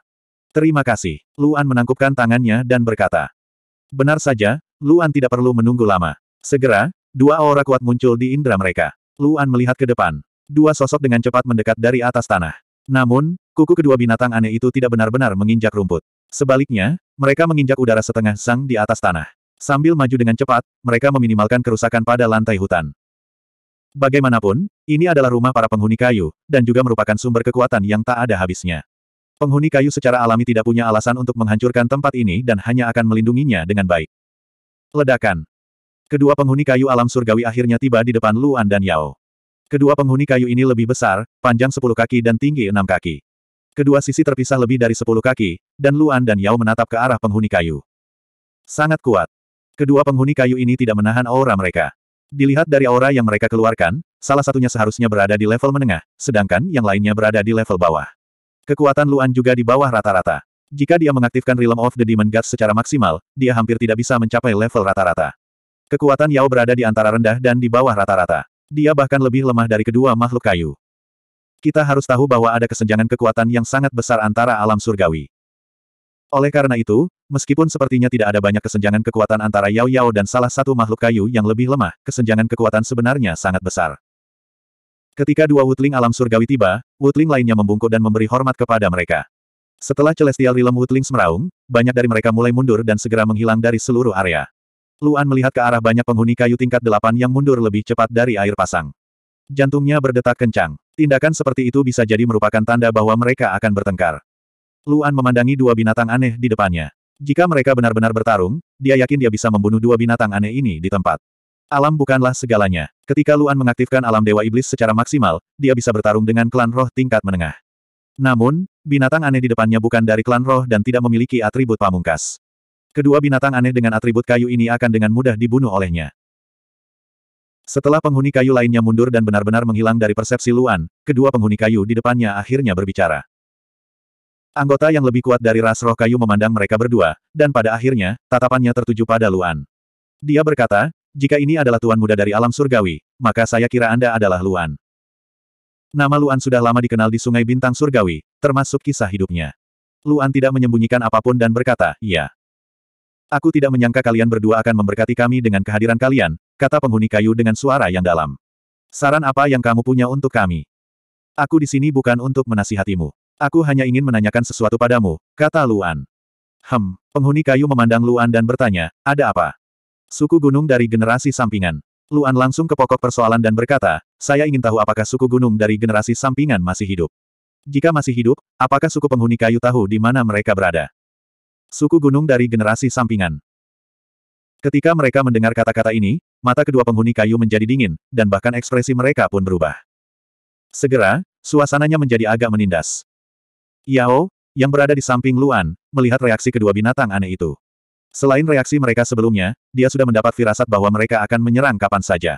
Terima kasih. Luan menangkupkan tangannya dan berkata, Benar saja, Luan tidak perlu menunggu lama. Segera, dua aura kuat muncul di indera mereka. Luan melihat ke depan. Dua sosok dengan cepat mendekat dari atas tanah. Namun, kuku kedua binatang aneh itu tidak benar-benar menginjak rumput. Sebaliknya, mereka menginjak udara setengah sang di atas tanah. Sambil maju dengan cepat, mereka meminimalkan kerusakan pada lantai hutan. Bagaimanapun, ini adalah rumah para penghuni kayu, dan juga merupakan sumber kekuatan yang tak ada habisnya. Penghuni kayu secara alami tidak punya alasan untuk menghancurkan tempat ini dan hanya akan melindunginya dengan baik. Ledakan. Kedua penghuni kayu alam surgawi akhirnya tiba di depan Luan dan Yao. Kedua penghuni kayu ini lebih besar, panjang 10 kaki dan tinggi 6 kaki. Kedua sisi terpisah lebih dari 10 kaki, dan Luan dan Yao menatap ke arah penghuni kayu. Sangat kuat. Kedua penghuni kayu ini tidak menahan aura mereka. Dilihat dari aura yang mereka keluarkan, salah satunya seharusnya berada di level menengah, sedangkan yang lainnya berada di level bawah. Kekuatan Luan juga di bawah rata-rata. Jika dia mengaktifkan Realm of the Demon Gods secara maksimal, dia hampir tidak bisa mencapai level rata-rata. Kekuatan Yao berada di antara rendah dan di bawah rata-rata. Dia bahkan lebih lemah dari kedua makhluk kayu. Kita harus tahu bahwa ada kesenjangan kekuatan yang sangat besar antara alam surgawi. Oleh karena itu, meskipun sepertinya tidak ada banyak kesenjangan kekuatan antara Yao Yao dan salah satu makhluk kayu yang lebih lemah, kesenjangan kekuatan sebenarnya sangat besar. Ketika dua Wutling alam surgawi tiba, Wutling lainnya membungkuk dan memberi hormat kepada mereka. Setelah Celestial Realm Woodlings meraung, banyak dari mereka mulai mundur dan segera menghilang dari seluruh area. Luan melihat ke arah banyak penghuni kayu tingkat delapan yang mundur lebih cepat dari air pasang. Jantungnya berdetak kencang. Tindakan seperti itu bisa jadi merupakan tanda bahwa mereka akan bertengkar. Luan memandangi dua binatang aneh di depannya. Jika mereka benar-benar bertarung, dia yakin dia bisa membunuh dua binatang aneh ini di tempat. Alam bukanlah segalanya. Ketika Luan mengaktifkan alam Dewa Iblis secara maksimal, dia bisa bertarung dengan klan roh tingkat menengah. Namun, Binatang aneh di depannya bukan dari klan roh dan tidak memiliki atribut pamungkas. Kedua binatang aneh dengan atribut kayu ini akan dengan mudah dibunuh olehnya. Setelah penghuni kayu lainnya mundur dan benar-benar menghilang dari persepsi Luan, kedua penghuni kayu di depannya akhirnya berbicara. Anggota yang lebih kuat dari ras roh kayu memandang mereka berdua, dan pada akhirnya, tatapannya tertuju pada Luan. Dia berkata, jika ini adalah tuan muda dari alam surgawi, maka saya kira Anda adalah Luan. Nama Luan sudah lama dikenal di Sungai Bintang Surgawi, termasuk kisah hidupnya. Luan tidak menyembunyikan apapun dan berkata, ya. Aku tidak menyangka kalian berdua akan memberkati kami dengan kehadiran kalian, kata penghuni kayu dengan suara yang dalam. Saran apa yang kamu punya untuk kami? Aku di sini bukan untuk menasihatimu. Aku hanya ingin menanyakan sesuatu padamu, kata Luan. Hem, penghuni kayu memandang Luan dan bertanya, ada apa? Suku gunung dari generasi sampingan. Luan langsung ke pokok persoalan dan berkata, saya ingin tahu apakah suku gunung dari generasi sampingan masih hidup. Jika masih hidup, apakah suku penghuni kayu tahu di mana mereka berada? Suku gunung dari generasi sampingan. Ketika mereka mendengar kata-kata ini, mata kedua penghuni kayu menjadi dingin, dan bahkan ekspresi mereka pun berubah. Segera, suasananya menjadi agak menindas. Yao, yang berada di samping Luan, melihat reaksi kedua binatang aneh itu. Selain reaksi mereka sebelumnya, dia sudah mendapat firasat bahwa mereka akan menyerang kapan saja.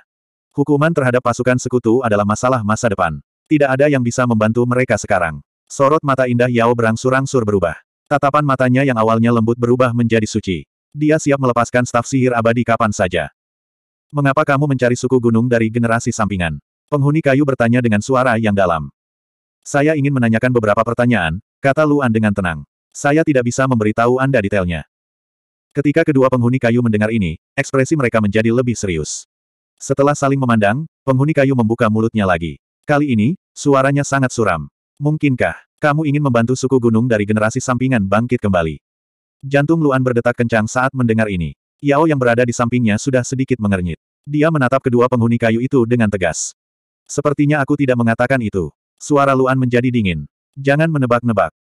Hukuman terhadap pasukan sekutu adalah masalah masa depan. Tidak ada yang bisa membantu mereka sekarang. Sorot mata indah Yao berangsur-angsur berubah. Tatapan matanya yang awalnya lembut berubah menjadi suci. Dia siap melepaskan staf sihir abadi kapan saja. Mengapa kamu mencari suku gunung dari generasi sampingan? Penghuni kayu bertanya dengan suara yang dalam. Saya ingin menanyakan beberapa pertanyaan, kata Luan dengan tenang. Saya tidak bisa memberitahu Anda detailnya. Ketika kedua penghuni kayu mendengar ini, ekspresi mereka menjadi lebih serius. Setelah saling memandang, penghuni kayu membuka mulutnya lagi. Kali ini, suaranya sangat suram. Mungkinkah, kamu ingin membantu suku gunung dari generasi sampingan bangkit kembali? Jantung Luan berdetak kencang saat mendengar ini. Yao yang berada di sampingnya sudah sedikit mengernyit. Dia menatap kedua penghuni kayu itu dengan tegas. Sepertinya aku tidak mengatakan itu. Suara Luan menjadi dingin. Jangan menebak-nebak.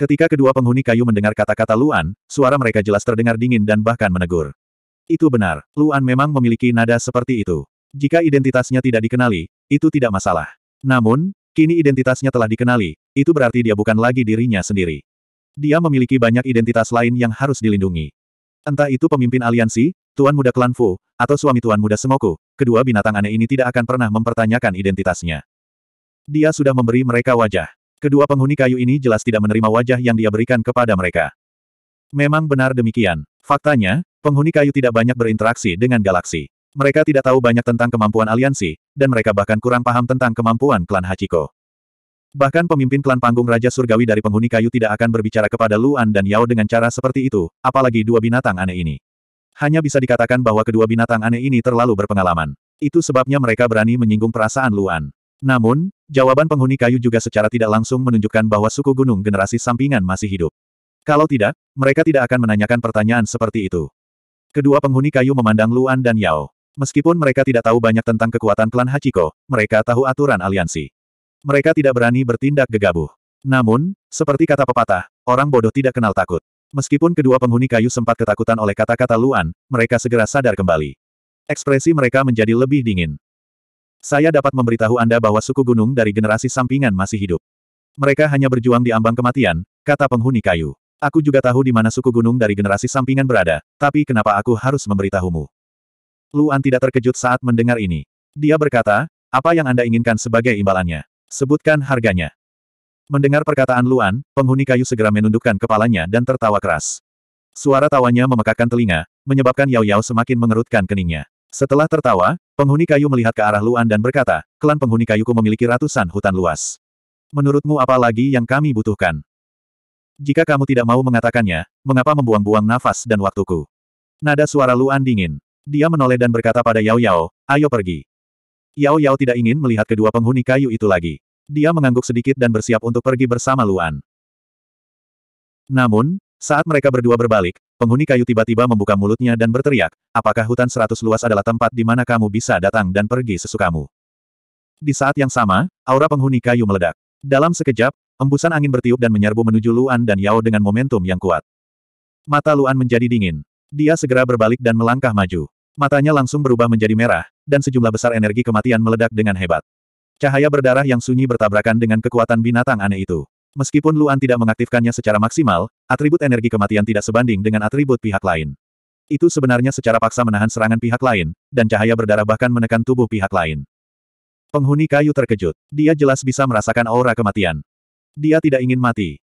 Ketika kedua penghuni kayu mendengar kata-kata Luan, suara mereka jelas terdengar dingin dan bahkan menegur. Itu benar, Luan memang memiliki nada seperti itu. Jika identitasnya tidak dikenali, itu tidak masalah. Namun, kini identitasnya telah dikenali, itu berarti dia bukan lagi dirinya sendiri. Dia memiliki banyak identitas lain yang harus dilindungi. Entah itu pemimpin aliansi, tuan muda klan Fu, atau suami tuan muda Semoku, kedua binatang aneh ini tidak akan pernah mempertanyakan identitasnya. Dia sudah memberi mereka wajah. Kedua penghuni kayu ini jelas tidak menerima wajah yang dia berikan kepada mereka. Memang benar demikian. Faktanya, penghuni kayu tidak banyak berinteraksi dengan galaksi. Mereka tidak tahu banyak tentang kemampuan aliansi, dan mereka bahkan kurang paham tentang kemampuan klan Hachiko. Bahkan pemimpin klan panggung Raja Surgawi dari penghuni kayu tidak akan berbicara kepada Luan dan Yao dengan cara seperti itu, apalagi dua binatang aneh ini. Hanya bisa dikatakan bahwa kedua binatang aneh ini terlalu berpengalaman. Itu sebabnya mereka berani menyinggung perasaan Luan. Namun, jawaban penghuni kayu juga secara tidak langsung menunjukkan bahwa suku gunung generasi sampingan masih hidup. Kalau tidak, mereka tidak akan menanyakan pertanyaan seperti itu. Kedua penghuni kayu memandang Luan dan Yao. Meskipun mereka tidak tahu banyak tentang kekuatan klan Hachiko, mereka tahu aturan aliansi. Mereka tidak berani bertindak gegabah. Namun, seperti kata pepatah, orang bodoh tidak kenal takut. Meskipun kedua penghuni kayu sempat ketakutan oleh kata-kata Luan, mereka segera sadar kembali. Ekspresi mereka menjadi lebih dingin. Saya dapat memberitahu Anda bahwa suku gunung dari generasi sampingan masih hidup. Mereka hanya berjuang di ambang kematian, kata penghuni kayu. Aku juga tahu di mana suku gunung dari generasi sampingan berada, tapi kenapa aku harus memberitahumu? Luan tidak terkejut saat mendengar ini. Dia berkata, apa yang Anda inginkan sebagai imbalannya? Sebutkan harganya. Mendengar perkataan Luan, penghuni kayu segera menundukkan kepalanya dan tertawa keras. Suara tawanya memekakkan telinga, menyebabkan Yao Yao semakin mengerutkan keningnya. Setelah tertawa, penghuni kayu melihat ke arah Luan dan berkata, klan penghuni kayuku memiliki ratusan hutan luas. Menurutmu apa lagi yang kami butuhkan? Jika kamu tidak mau mengatakannya, mengapa membuang-buang nafas dan waktuku? Nada suara Luan dingin. Dia menoleh dan berkata pada Yao Yao, ayo pergi. Yao Yao tidak ingin melihat kedua penghuni kayu itu lagi. Dia mengangguk sedikit dan bersiap untuk pergi bersama Luan. Namun, saat mereka berdua berbalik, penghuni kayu tiba-tiba membuka mulutnya dan berteriak, apakah hutan seratus luas adalah tempat di mana kamu bisa datang dan pergi sesukamu. Di saat yang sama, aura penghuni kayu meledak. Dalam sekejap, embusan angin bertiup dan menyerbu menuju Luan dan Yao dengan momentum yang kuat. Mata Luan menjadi dingin. Dia segera berbalik dan melangkah maju. Matanya langsung berubah menjadi merah, dan sejumlah besar energi kematian meledak dengan hebat. Cahaya berdarah yang sunyi bertabrakan dengan kekuatan binatang aneh itu. Meskipun Luan tidak mengaktifkannya secara maksimal, atribut energi kematian tidak sebanding dengan atribut pihak lain. Itu sebenarnya secara paksa menahan serangan pihak lain, dan cahaya berdarah bahkan menekan tubuh pihak lain. Penghuni kayu terkejut. Dia jelas bisa merasakan aura kematian. Dia tidak ingin mati.